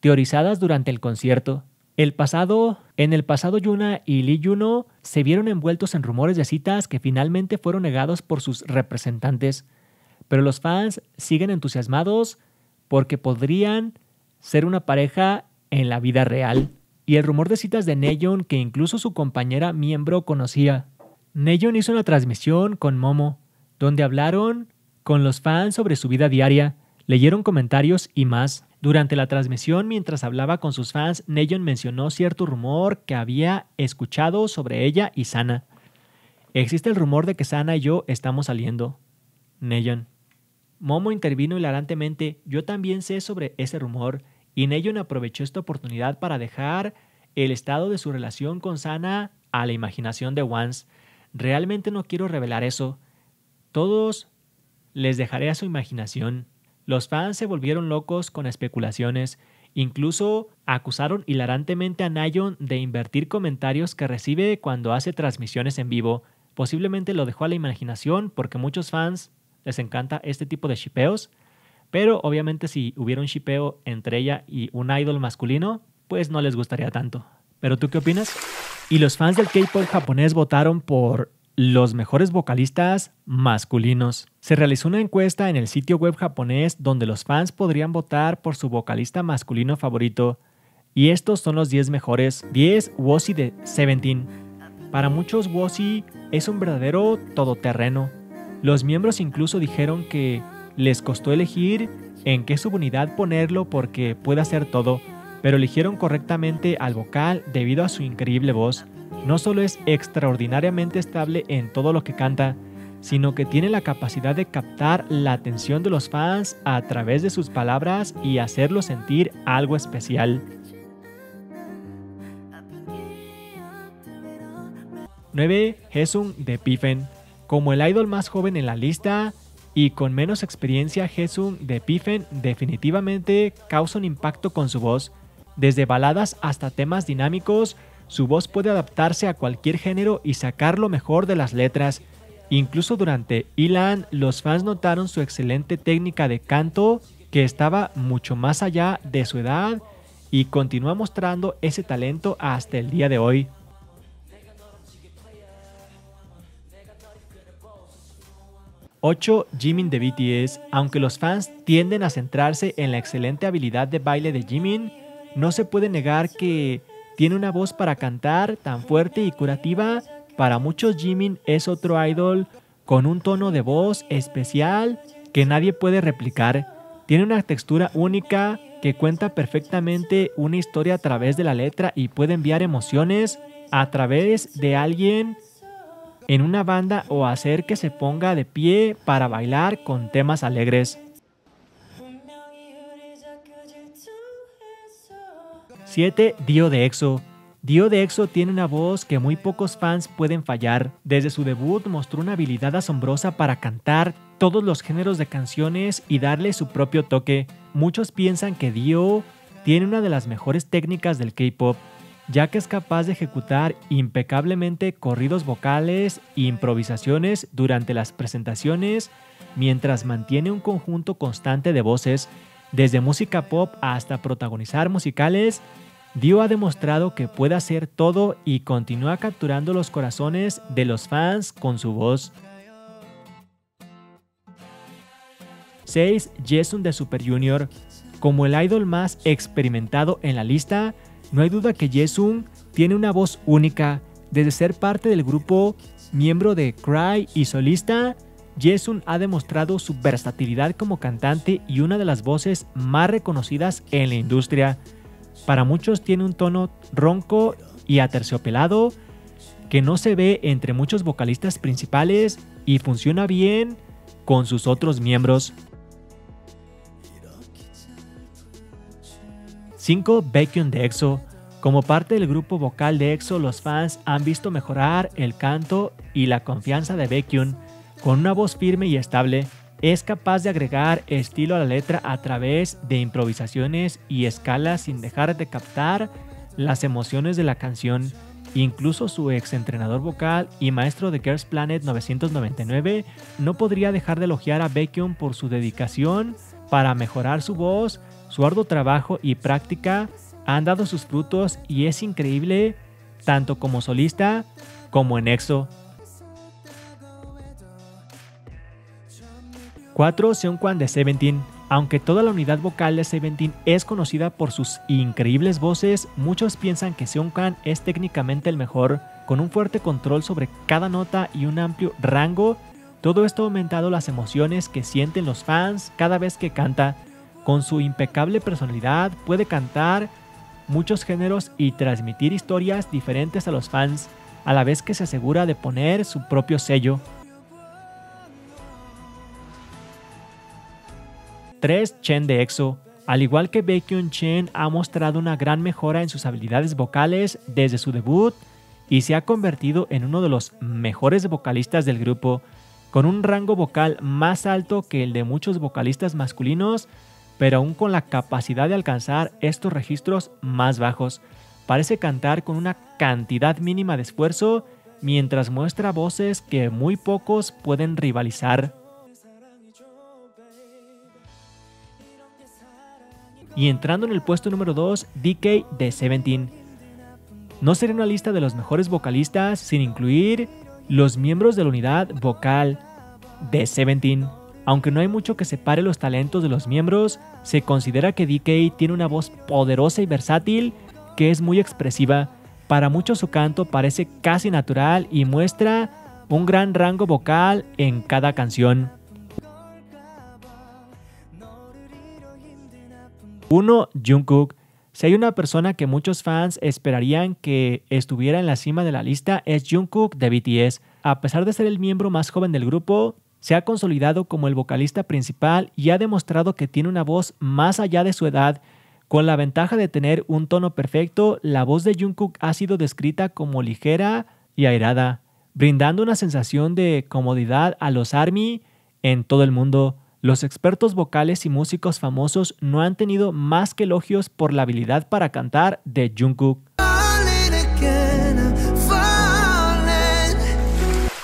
teorizadas durante el concierto. El pasado, en el pasado Yuna y Lee Juno se vieron envueltos en rumores de citas que finalmente fueron negados por sus representantes, pero los fans siguen entusiasmados porque podrían ser una pareja en la vida real y el rumor de citas de Neyon que incluso su compañera miembro conocía. Neyon hizo una transmisión con Momo, donde hablaron con los fans sobre su vida diaria, leyeron comentarios y más. Durante la transmisión, mientras hablaba con sus fans, Neyon mencionó cierto rumor que había escuchado sobre ella y Sana. Existe el rumor de que Sana y yo estamos saliendo. Neyon. Momo intervino hilarantemente, yo también sé sobre ese rumor y Neyon aprovechó esta oportunidad para dejar el estado de su relación con Sana a la imaginación de Once. Realmente no quiero revelar eso. Todos les dejaré a su imaginación. Los fans se volvieron locos con especulaciones. Incluso acusaron hilarantemente a Nayon de invertir comentarios que recibe cuando hace transmisiones en vivo. Posiblemente lo dejó a la imaginación porque muchos fans les encanta este tipo de shipeos pero obviamente si hubiera un shipeo entre ella y un idol masculino, pues no les gustaría tanto. ¿Pero tú qué opinas? Y los fans del K-pop japonés votaron por los mejores vocalistas masculinos. Se realizó una encuesta en el sitio web japonés donde los fans podrían votar por su vocalista masculino favorito. Y estos son los 10 mejores. 10 Wosi de Seventeen. Para muchos Wosi es un verdadero todoterreno. Los miembros incluso dijeron que les costó elegir en qué subunidad ponerlo porque puede hacer todo, pero eligieron correctamente al vocal debido a su increíble voz. No solo es extraordinariamente estable en todo lo que canta, sino que tiene la capacidad de captar la atención de los fans a través de sus palabras y hacerlo sentir algo especial. ¡9. un de Piffen Como el idol más joven en la lista, y con menos experiencia Jesun de Piffen definitivamente causa un impacto con su voz. Desde baladas hasta temas dinámicos, su voz puede adaptarse a cualquier género y sacar lo mejor de las letras. Incluso durante Ilan, los fans notaron su excelente técnica de canto que estaba mucho más allá de su edad y continúa mostrando ese talento hasta el día de hoy. 8. Jimin de BTS. Aunque los fans tienden a centrarse en la excelente habilidad de baile de Jimin, no se puede negar que tiene una voz para cantar tan fuerte y curativa. Para muchos Jimin es otro idol con un tono de voz especial que nadie puede replicar. Tiene una textura única que cuenta perfectamente una historia a través de la letra y puede enviar emociones a través de alguien en una banda o hacer que se ponga de pie para bailar con temas alegres. 7. Dio de EXO. Dio de EXO tiene una voz que muy pocos fans pueden fallar. Desde su debut mostró una habilidad asombrosa para cantar todos los géneros de canciones y darle su propio toque. Muchos piensan que Dio tiene una de las mejores técnicas del K-pop ya que es capaz de ejecutar impecablemente corridos vocales e improvisaciones durante las presentaciones mientras mantiene un conjunto constante de voces, desde música pop hasta protagonizar musicales, Dio ha demostrado que puede hacer todo y continúa capturando los corazones de los fans con su voz. 6. Jason de Super Junior. Como el idol más experimentado en la lista, no hay duda que Jesung tiene una voz única. Desde ser parte del grupo, miembro de Cry y solista, Jesung ha demostrado su versatilidad como cantante y una de las voces más reconocidas en la industria. Para muchos tiene un tono ronco y aterciopelado que no se ve entre muchos vocalistas principales y funciona bien con sus otros miembros. 5. Baekhyun de EXO. Como parte del grupo vocal de EXO, los fans han visto mejorar el canto y la confianza de Baekhyun. Con una voz firme y estable, es capaz de agregar estilo a la letra a través de improvisaciones y escalas sin dejar de captar las emociones de la canción. Incluso su ex entrenador vocal y maestro de Girls Planet 999 no podría dejar de elogiar a Baekhyun por su dedicación para mejorar su voz su arduo trabajo y práctica han dado sus frutos y es increíble tanto como solista como en EXO. 4. KWAN de Seventeen. Aunque toda la unidad vocal de Seventeen es conocida por sus increíbles voces, muchos piensan que KWAN es técnicamente el mejor, con un fuerte control sobre cada nota y un amplio rango. Todo esto ha aumentado las emociones que sienten los fans cada vez que canta. Con su impecable personalidad puede cantar muchos géneros y transmitir historias diferentes a los fans, a la vez que se asegura de poner su propio sello. 3. Chen de EXO. Al igual que Baekhyun Chen ha mostrado una gran mejora en sus habilidades vocales desde su debut y se ha convertido en uno de los mejores vocalistas del grupo, con un rango vocal más alto que el de muchos vocalistas masculinos pero aún con la capacidad de alcanzar estos registros más bajos. Parece cantar con una cantidad mínima de esfuerzo mientras muestra voces que muy pocos pueden rivalizar. Y entrando en el puesto número 2, DK de Seventeen. No sería una lista de los mejores vocalistas sin incluir los miembros de la unidad vocal de Seventeen. Aunque no hay mucho que separe los talentos de los miembros, se considera que DK tiene una voz poderosa y versátil que es muy expresiva. Para muchos su canto parece casi natural y muestra un gran rango vocal en cada canción. Uno, Jungkook. Si hay una persona que muchos fans esperarían que estuviera en la cima de la lista es Jungkook de BTS. A pesar de ser el miembro más joven del grupo, se ha consolidado como el vocalista principal y ha demostrado que tiene una voz más allá de su edad, con la ventaja de tener un tono perfecto, la voz de Jungkook ha sido descrita como ligera y airada, brindando una sensación de comodidad a los ARMY en todo el mundo. Los expertos vocales y músicos famosos no han tenido más que elogios por la habilidad para cantar de Jungkook.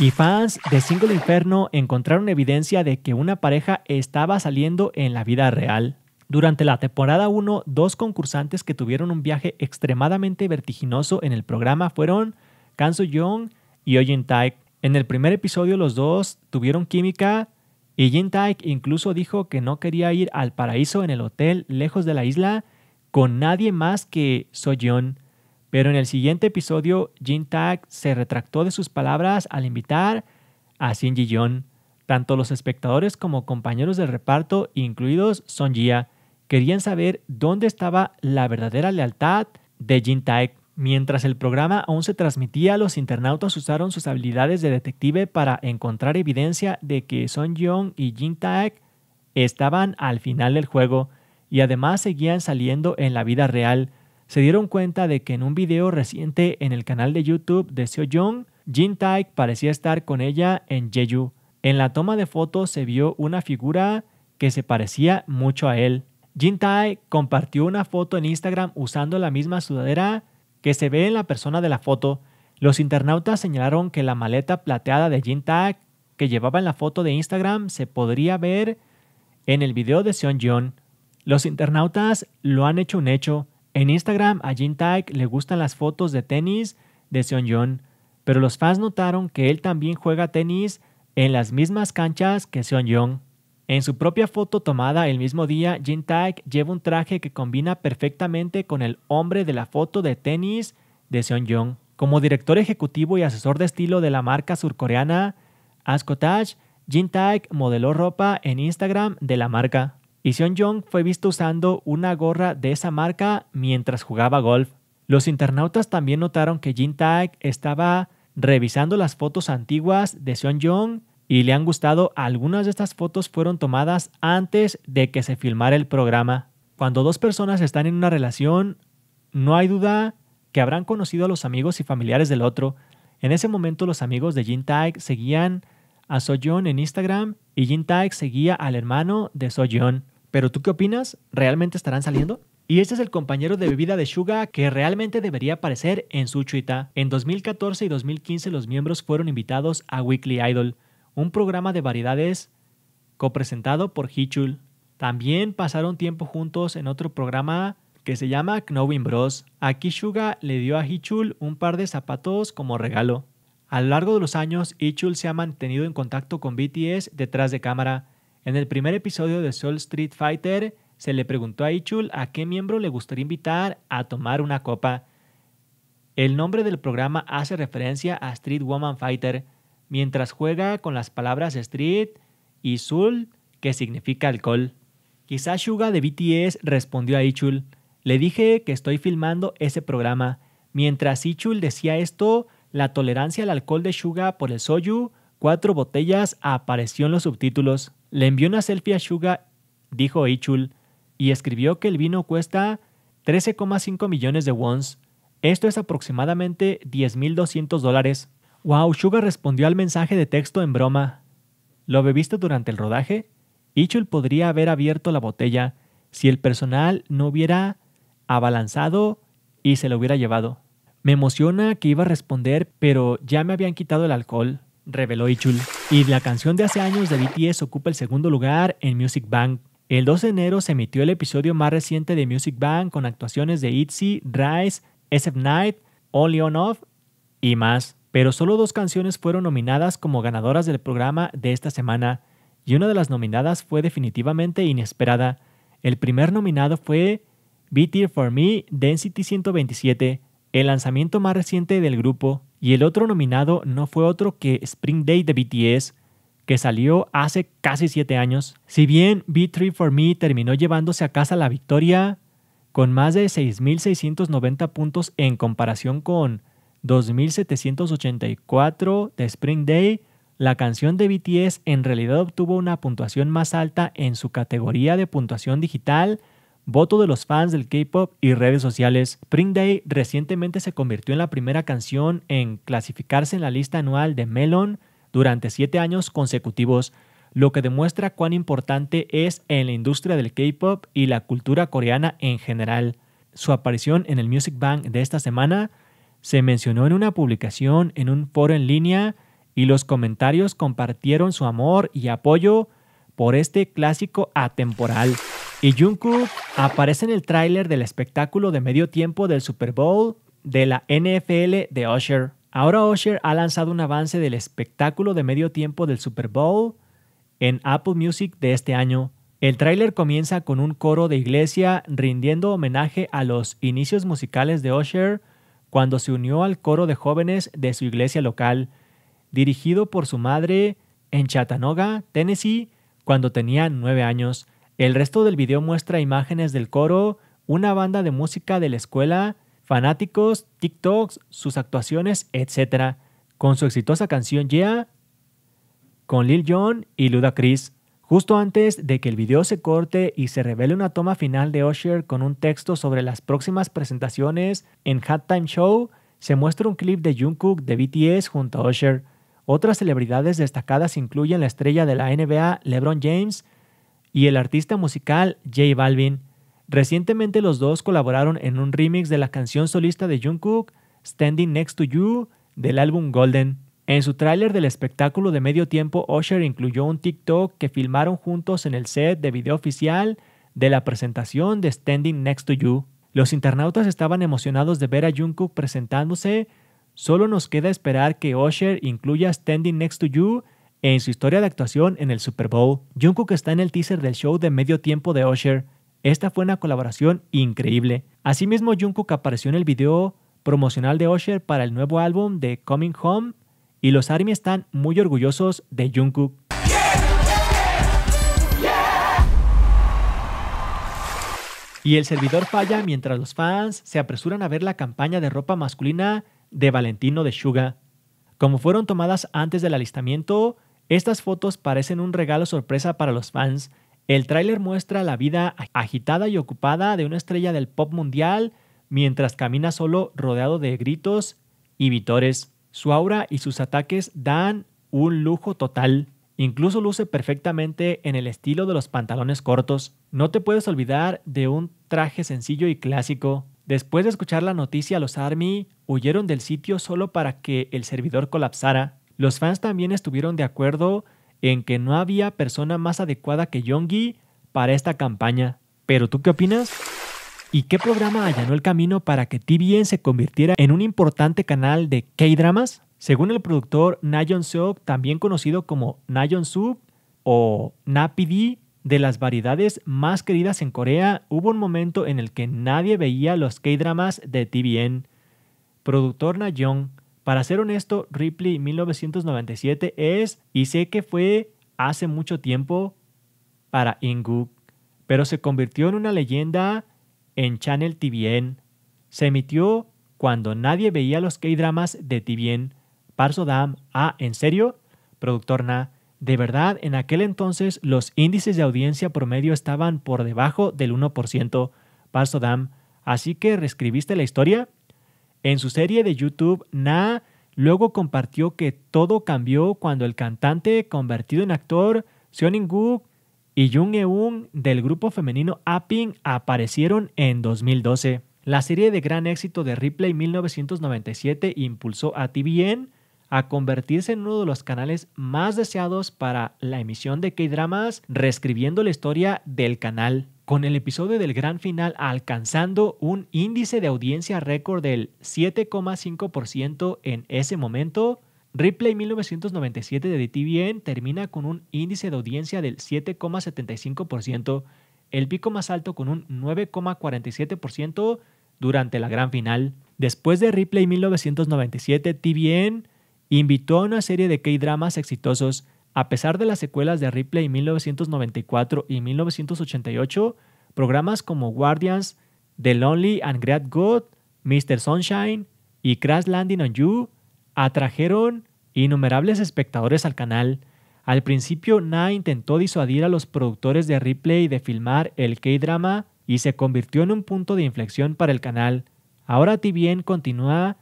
y fans de Single Inferno encontraron evidencia de que una pareja estaba saliendo en la vida real. Durante la temporada 1, dos concursantes que tuvieron un viaje extremadamente vertiginoso en el programa fueron So Young y Oh Jin Taek. En el primer episodio los dos tuvieron química y Jin Taek incluso dijo que no quería ir al paraíso en el hotel lejos de la isla con nadie más que So Young. Pero en el siguiente episodio, Jin Taek se retractó de sus palabras al invitar a Shin ji -yeon. Tanto los espectadores como compañeros del reparto, incluidos Son Jia, querían saber dónde estaba la verdadera lealtad de Jin Taek. Mientras el programa aún se transmitía, los internautas usaron sus habilidades de detective para encontrar evidencia de que Son Yeon y Jin Taek estaban al final del juego y además seguían saliendo en la vida real se dieron cuenta de que en un video reciente en el canal de YouTube de Seo Jin Tae parecía estar con ella en Jeju. En la toma de fotos se vio una figura que se parecía mucho a él. Jin Tae compartió una foto en Instagram usando la misma sudadera que se ve en la persona de la foto. Los internautas señalaron que la maleta plateada de Jin Tae que llevaba en la foto de Instagram se podría ver en el video de Seon Jung. Los internautas lo han hecho un hecho. En Instagram a Jin Taek le gustan las fotos de tenis de Yeon. pero los fans notaron que él también juega tenis en las mismas canchas que Yeon. En su propia foto tomada el mismo día, Jin Taek lleva un traje que combina perfectamente con el hombre de la foto de tenis de Yeon. Como director ejecutivo y asesor de estilo de la marca surcoreana Ascotage, Jin Taek modeló ropa en Instagram de la marca y Seon Jong fue visto usando una gorra de esa marca mientras jugaba golf. Los internautas también notaron que Jin Taek estaba revisando las fotos antiguas de Seon Jong y le han gustado algunas de estas fotos fueron tomadas antes de que se filmara el programa. Cuando dos personas están en una relación, no hay duda que habrán conocido a los amigos y familiares del otro. En ese momento los amigos de Jin Taek seguían a Soyeon en Instagram y Jin Taek seguía al hermano de Soyeon. Pero tú qué opinas? ¿Realmente estarán saliendo? Y este es el compañero de bebida de Suga que realmente debería aparecer en su chuita. En 2014 y 2015 los miembros fueron invitados a Weekly Idol, un programa de variedades copresentado por Hichul. También pasaron tiempo juntos en otro programa que se llama Knowing Bros. Aquí Suga le dio a Hichul un par de zapatos como regalo. A lo largo de los años, Hichul se ha mantenido en contacto con BTS detrás de cámara, en el primer episodio de Soul Street Fighter, se le preguntó a Ichul a qué miembro le gustaría invitar a tomar una copa. El nombre del programa hace referencia a Street Woman Fighter, mientras juega con las palabras Street y soul, que significa alcohol. Quizás Suga de BTS respondió a Ichul, le dije que estoy filmando ese programa. Mientras Ichul decía esto, la tolerancia al alcohol de Suga por el soju, cuatro botellas, apareció en los subtítulos. Le envió una selfie a Suga, dijo Ichul, y escribió que el vino cuesta 13,5 millones de wons. Esto es aproximadamente 10.200 dólares. Wow, Suga respondió al mensaje de texto en broma. ¿Lo bebiste durante el rodaje? Ichul podría haber abierto la botella si el personal no hubiera abalanzado y se lo hubiera llevado. Me emociona que iba a responder, pero ya me habían quitado el alcohol reveló Ichul. Y la canción de hace años de BTS ocupa el segundo lugar en Music Bank. El 2 de enero se emitió el episodio más reciente de Music Bank con actuaciones de ITZY, Rise, SF Night, Only On Off y más. Pero solo dos canciones fueron nominadas como ganadoras del programa de esta semana, y una de las nominadas fue definitivamente inesperada. El primer nominado fue Be For Me Density 127, el lanzamiento más reciente del grupo, y el otro nominado no fue otro que Spring Day de BTS, que salió hace casi 7 años. Si bien B3 for Me terminó llevándose a casa la victoria, con más de 6.690 puntos en comparación con 2.784 de Spring Day, la canción de BTS en realidad obtuvo una puntuación más alta en su categoría de puntuación digital voto de los fans del K-pop y redes sociales. Spring Day recientemente se convirtió en la primera canción en clasificarse en la lista anual de Melon durante siete años consecutivos, lo que demuestra cuán importante es en la industria del K-pop y la cultura coreana en general. Su aparición en el Music Bank de esta semana se mencionó en una publicación en un foro en línea y los comentarios compartieron su amor y apoyo por este clásico atemporal. Y Jungkook aparece en el tráiler del espectáculo de medio tiempo del Super Bowl de la NFL de Usher. Ahora Usher ha lanzado un avance del espectáculo de medio tiempo del Super Bowl en Apple Music de este año. El tráiler comienza con un coro de iglesia rindiendo homenaje a los inicios musicales de Usher cuando se unió al coro de jóvenes de su iglesia local, dirigido por su madre en Chattanooga, Tennessee, cuando tenía nueve años. El resto del video muestra imágenes del coro, una banda de música de la escuela, fanáticos, TikToks, sus actuaciones, etc. Con su exitosa canción Yeah, con Lil Jon y Luda Ludacris. Justo antes de que el video se corte y se revele una toma final de Usher con un texto sobre las próximas presentaciones en Hat Time Show, se muestra un clip de Jungkook de BTS junto a Usher. Otras celebridades destacadas incluyen la estrella de la NBA LeBron James, y el artista musical J Balvin. Recientemente los dos colaboraron en un remix de la canción solista de Jungkook, Standing Next to You, del álbum Golden. En su tráiler del espectáculo de medio tiempo, Usher incluyó un TikTok que filmaron juntos en el set de video oficial de la presentación de Standing Next to You. Los internautas estaban emocionados de ver a Jungkook presentándose. Solo nos queda esperar que Usher incluya Standing Next to You en su historia de actuación en el Super Bowl, Jungkook está en el teaser del show de medio tiempo de Usher. Esta fue una colaboración increíble. Asimismo, Jungkook apareció en el video promocional de Usher para el nuevo álbum de Coming Home y los ARMY están muy orgullosos de Jungkook. Y el servidor falla mientras los fans se apresuran a ver la campaña de ropa masculina de Valentino de Suga. Como fueron tomadas antes del alistamiento, estas fotos parecen un regalo sorpresa para los fans. El tráiler muestra la vida agitada y ocupada de una estrella del pop mundial mientras camina solo rodeado de gritos y vitores. Su aura y sus ataques dan un lujo total. Incluso luce perfectamente en el estilo de los pantalones cortos. No te puedes olvidar de un traje sencillo y clásico. Después de escuchar la noticia, los Army huyeron del sitio solo para que el servidor colapsara. Los fans también estuvieron de acuerdo en que no había persona más adecuada que Yongi para esta campaña. ¿Pero tú qué opinas? ¿Y qué programa allanó el camino para que TVN se convirtiera en un importante canal de K-dramas? Según el productor Nayeon Seok, también conocido como Nayeon Sub o Napidi, de las variedades más queridas en Corea, hubo un momento en el que nadie veía los K-dramas de TVN. Productor Nayeon para ser honesto, Ripley 1997 es, y sé que fue hace mucho tiempo para Inguk, pero se convirtió en una leyenda en Channel TVN. Se emitió cuando nadie veía los K-dramas de TVN. Parsodam, ah, ¿en serio? Productor Na, de verdad, en aquel entonces los índices de audiencia promedio estaban por debajo del 1%. Parsodam, ¿así que reescribiste la historia? En su serie de YouTube, Na luego compartió que todo cambió cuando el cantante convertido en actor In Guk y Jung Eun del grupo femenino Apping aparecieron en 2012. La serie de gran éxito de Ripley 1997 impulsó a TVN a convertirse en uno de los canales más deseados para la emisión de K-dramas, reescribiendo la historia del canal con el episodio del gran final alcanzando un índice de audiencia récord del 7,5% en ese momento. Replay 1997 de TVN termina con un índice de audiencia del 7,75%, el pico más alto con un 9,47% durante la gran final. Después de Replay 1997, TVN invitó a una serie de K-dramas exitosos a pesar de las secuelas de Ripley en 1994 y 1988, programas como Guardians, The Lonely and Great God, Mr. Sunshine y Crash Landing on You atrajeron innumerables espectadores al canal. Al principio, Na intentó disuadir a los productores de Ripley de filmar el K-drama y se convirtió en un punto de inflexión para el canal. Ahora TVN continúa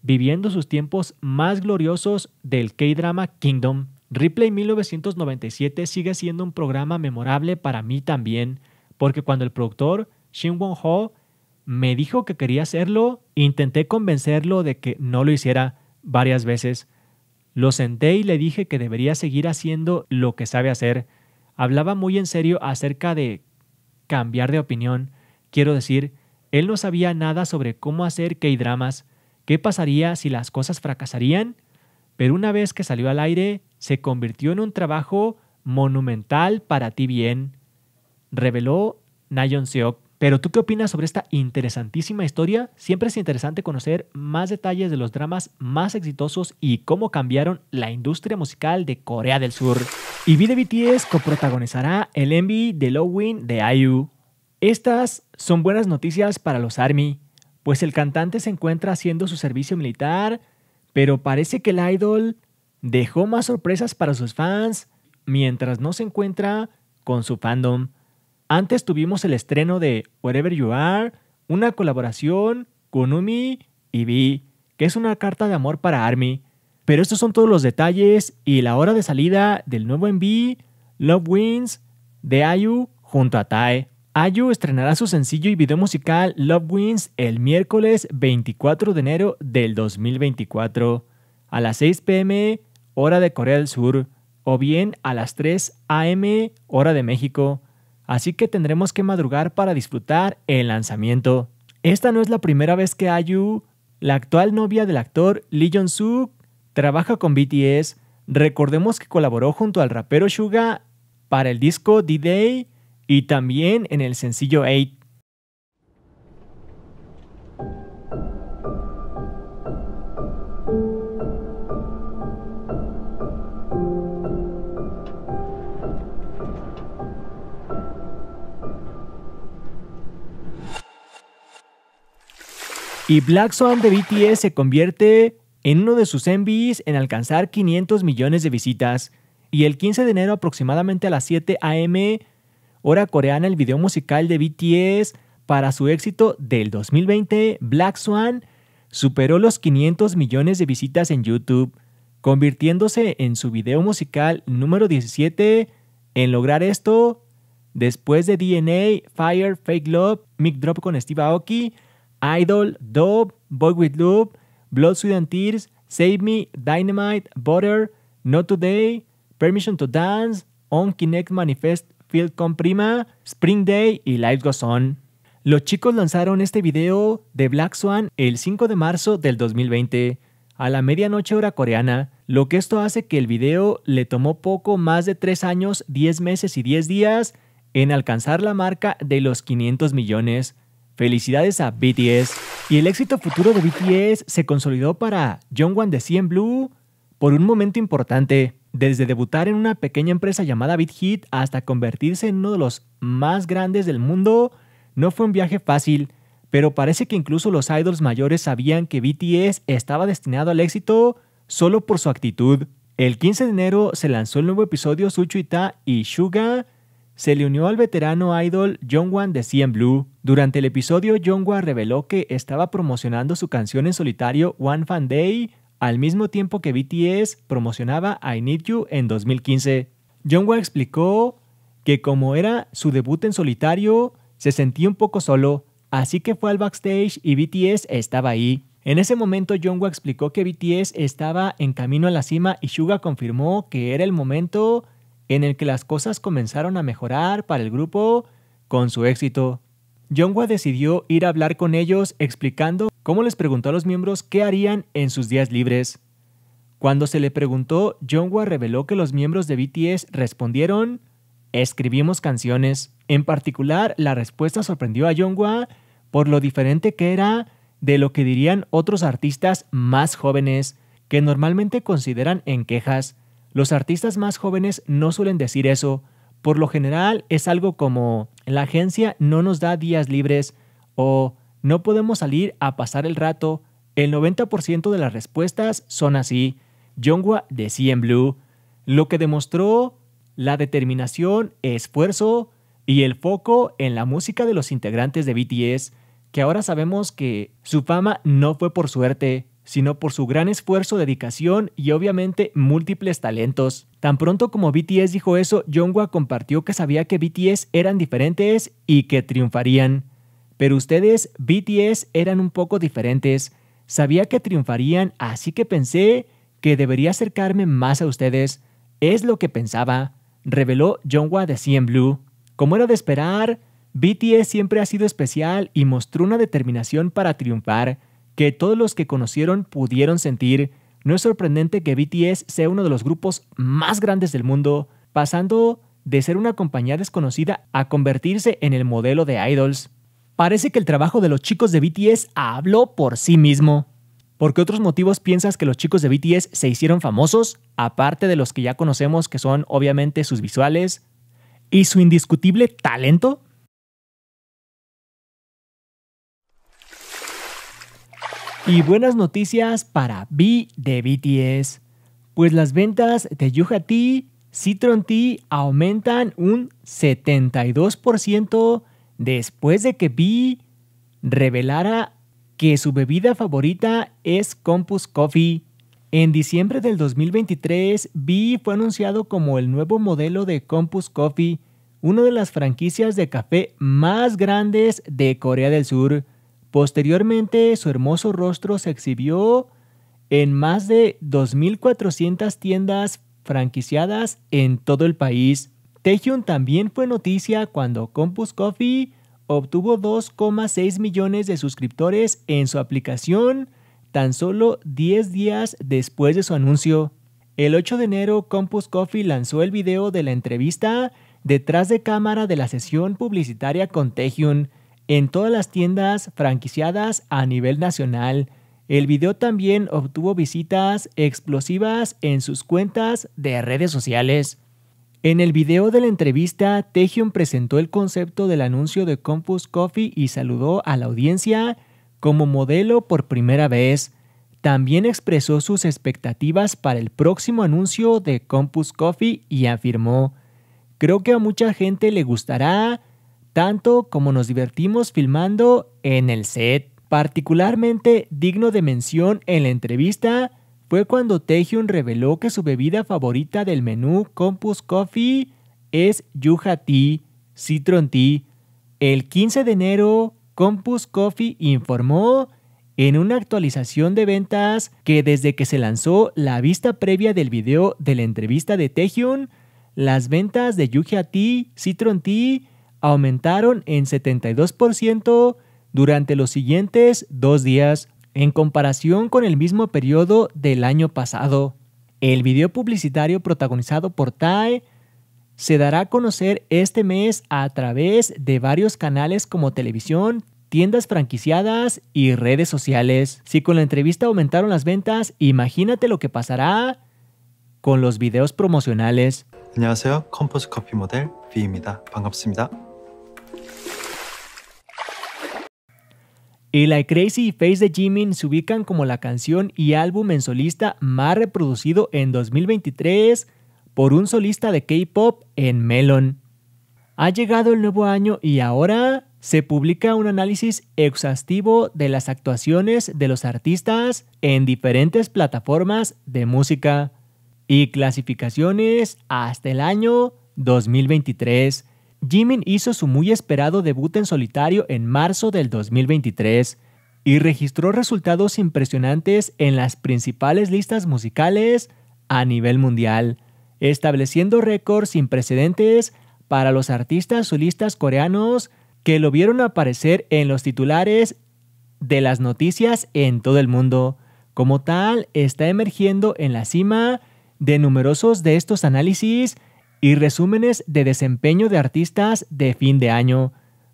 viviendo sus tiempos más gloriosos del K-drama Kingdom. Replay 1997 sigue siendo un programa memorable para mí también, porque cuando el productor Shin Won Ho me dijo que quería hacerlo, intenté convencerlo de que no lo hiciera varias veces. Lo senté y le dije que debería seguir haciendo lo que sabe hacer. Hablaba muy en serio acerca de cambiar de opinión. Quiero decir, él no sabía nada sobre cómo hacer K-dramas, qué pasaría si las cosas fracasarían, pero una vez que salió al aire, se convirtió en un trabajo monumental para ti bien, reveló Nayon Seok. Pero tú qué opinas sobre esta interesantísima historia? Siempre es interesante conocer más detalles de los dramas más exitosos y cómo cambiaron la industria musical de Corea del Sur. Y BDBTS BTS coprotagonizará el Envy de Low Lowin de IU. Estas son buenas noticias para los ARMY, pues el cantante se encuentra haciendo su servicio militar, pero parece que el idol dejó más sorpresas para sus fans mientras no se encuentra con su fandom. Antes tuvimos el estreno de Wherever You Are, una colaboración con Umi y Vi, que es una carta de amor para Army. Pero estos son todos los detalles y la hora de salida del nuevo MV, Love Wins, de Ayu junto a Tae. Ayu estrenará su sencillo y video musical Love Wins el miércoles 24 de enero del 2024 a las 6 pm hora de Corea del Sur o bien a las 3 am hora de México, así que tendremos que madrugar para disfrutar el lanzamiento. Esta no es la primera vez que Ayu, la actual novia del actor Lee Jong-suk, trabaja con BTS. Recordemos que colaboró junto al rapero Suga para el disco D-Day y también en el sencillo 8. Y Black Swan de BTS se convierte en uno de sus envies en alcanzar 500 millones de visitas. Y el 15 de enero aproximadamente a las 7 am, hora coreana, el video musical de BTS para su éxito del 2020, Black Swan, superó los 500 millones de visitas en YouTube, convirtiéndose en su video musical número 17 en lograr esto después de DNA, Fire, Fake Love, Mic Drop con Steve Aoki Idol, Dope, Boy With Love, Blood, Sweat and Tears, Save Me, Dynamite, Butter, Not Today, Permission to Dance, On Kinect Manifest, Field Comprima, Prima, Spring Day y Life Goes On. Los chicos lanzaron este video de Black Swan el 5 de marzo del 2020, a la medianoche hora coreana, lo que esto hace que el video le tomó poco más de 3 años, 10 meses y 10 días en alcanzar la marca de los 500 millones. Felicidades a BTS. Y el éxito futuro de BTS se consolidó para One de CN Blue por un momento importante, desde debutar en una pequeña empresa llamada Big Hit hasta convertirse en uno de los más grandes del mundo, no fue un viaje fácil, pero parece que incluso los idols mayores sabían que BTS estaba destinado al éxito solo por su actitud. El 15 de enero se lanzó el nuevo episodio Suchuita y Suga se le unió al veterano idol Wan de CNBLUE. Blue. Durante el episodio, Wan reveló que estaba promocionando su canción en solitario One Fan Day al mismo tiempo que BTS promocionaba I Need You en 2015. Wan explicó que como era su debut en solitario, se sentía un poco solo, así que fue al backstage y BTS estaba ahí. En ese momento, Jongwa explicó que BTS estaba en camino a la cima y Suga confirmó que era el momento en el que las cosas comenzaron a mejorar para el grupo con su éxito. Jongwa decidió ir a hablar con ellos explicando cómo les preguntó a los miembros qué harían en sus días libres. Cuando se le preguntó, Jongwa reveló que los miembros de BTS respondieron escribimos canciones. En particular, la respuesta sorprendió a Jongwa por lo diferente que era de lo que dirían otros artistas más jóvenes que normalmente consideran en quejas. Los artistas más jóvenes no suelen decir eso. Por lo general es algo como la agencia no nos da días libres o no podemos salir a pasar el rato. El 90% de las respuestas son así. Jonghua de en Blue, lo que demostró la determinación, esfuerzo y el foco en la música de los integrantes de BTS, que ahora sabemos que su fama no fue por suerte, sino por su gran esfuerzo, dedicación y obviamente múltiples talentos. Tan pronto como BTS dijo eso, Jongwa compartió que sabía que BTS eran diferentes y que triunfarían. Pero ustedes, BTS, eran un poco diferentes. Sabía que triunfarían, así que pensé que debería acercarme más a ustedes. Es lo que pensaba, reveló Jongwa de Cien Blue. Como era de esperar, BTS siempre ha sido especial y mostró una determinación para triunfar que todos los que conocieron pudieron sentir, no es sorprendente que BTS sea uno de los grupos más grandes del mundo, pasando de ser una compañía desconocida a convertirse en el modelo de idols. Parece que el trabajo de los chicos de BTS habló por sí mismo. ¿Por qué otros motivos piensas que los chicos de BTS se hicieron famosos, aparte de los que ya conocemos que son obviamente sus visuales y su indiscutible talento? Y buenas noticias para B de BTS, pues las ventas de Yuja Tea Citron Tea aumentan un 72% después de que B revelara que su bebida favorita es Compus Coffee. En diciembre del 2023, B fue anunciado como el nuevo modelo de Compus Coffee, una de las franquicias de café más grandes de Corea del Sur. Posteriormente, su hermoso rostro se exhibió en más de 2.400 tiendas franquiciadas en todo el país. Taehyung también fue noticia cuando Compus Coffee obtuvo 2,6 millones de suscriptores en su aplicación tan solo 10 días después de su anuncio. El 8 de enero, Compus Coffee lanzó el video de la entrevista detrás de cámara de la sesión publicitaria con Taehyung, en todas las tiendas franquiciadas a nivel nacional. El video también obtuvo visitas explosivas en sus cuentas de redes sociales. En el video de la entrevista, Tejion presentó el concepto del anuncio de Compus Coffee y saludó a la audiencia como modelo por primera vez. También expresó sus expectativas para el próximo anuncio de Compus Coffee y afirmó, creo que a mucha gente le gustará, tanto como nos divertimos filmando en el set. Particularmente digno de mención en la entrevista fue cuando Taehyun reveló que su bebida favorita del menú Compus Coffee es yuja Tea, Citron Tea. El 15 de enero, Compus Coffee informó en una actualización de ventas que desde que se lanzó la vista previa del video de la entrevista de Taehyun, las ventas de yuja Tea, Citron Tea aumentaron en 72% durante los siguientes dos días en comparación con el mismo periodo del año pasado. El video publicitario protagonizado por TAE se dará a conocer este mes a través de varios canales como televisión, tiendas franquiciadas y redes sociales. Si con la entrevista aumentaron las ventas, imagínate lo que pasará con los videos promocionales. Y la Crazy Face de Jimin se ubican como la canción y álbum en solista más reproducido en 2023 por un solista de K-pop en Melon. Ha llegado el nuevo año y ahora se publica un análisis exhaustivo de las actuaciones de los artistas en diferentes plataformas de música y clasificaciones hasta el año 2023. Jimin hizo su muy esperado debut en solitario en marzo del 2023 y registró resultados impresionantes en las principales listas musicales a nivel mundial, estableciendo récords sin precedentes para los artistas solistas coreanos que lo vieron aparecer en los titulares de las noticias en todo el mundo. Como tal, está emergiendo en la cima de numerosos de estos análisis y resúmenes de desempeño de artistas de fin de año,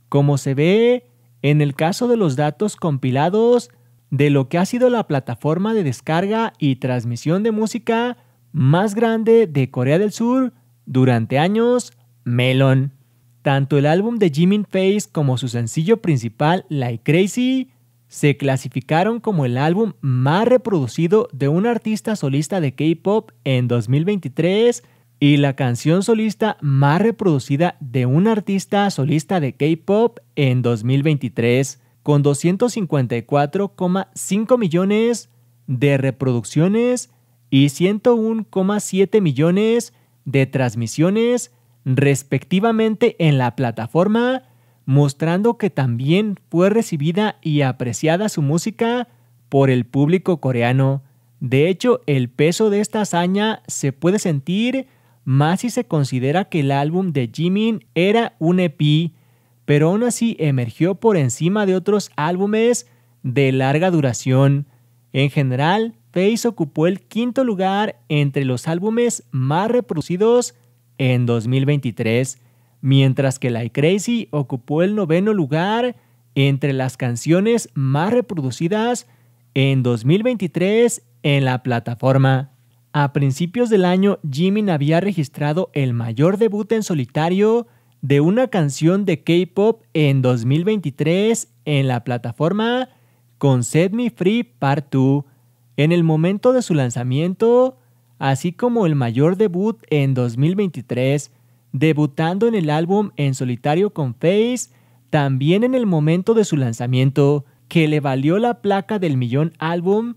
como se ve en el caso de los datos compilados de lo que ha sido la plataforma de descarga y transmisión de música más grande de Corea del Sur durante años, Melon. Tanto el álbum de Jimin Face como su sencillo principal, Like Crazy, se clasificaron como el álbum más reproducido de un artista solista de K-pop en 2023 y la canción solista más reproducida de un artista solista de K-Pop en 2023, con 254,5 millones de reproducciones y 101,7 millones de transmisiones respectivamente en la plataforma, mostrando que también fue recibida y apreciada su música por el público coreano. De hecho, el peso de esta hazaña se puede sentir más si se considera que el álbum de Jimin era un EP, pero aún así emergió por encima de otros álbumes de larga duración. En general, Face ocupó el quinto lugar entre los álbumes más reproducidos en 2023, mientras que Like Crazy ocupó el noveno lugar entre las canciones más reproducidas en 2023 en la plataforma. A principios del año, Jimin había registrado el mayor debut en solitario de una canción de K-pop en 2023 en la plataforma con Set Me Free Part 2 en el momento de su lanzamiento, así como el mayor debut en 2023, debutando en el álbum en solitario con Face, también en el momento de su lanzamiento, que le valió la placa del millón álbum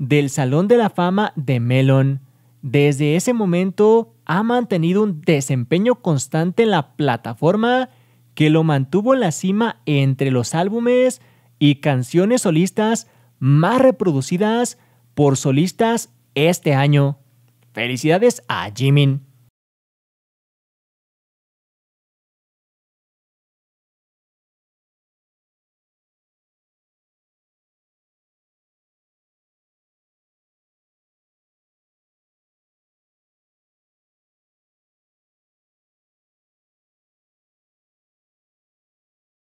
del Salón de la Fama de Melon. Desde ese momento ha mantenido un desempeño constante en la plataforma que lo mantuvo en la cima entre los álbumes y canciones solistas más reproducidas por solistas este año. Felicidades a Jimin.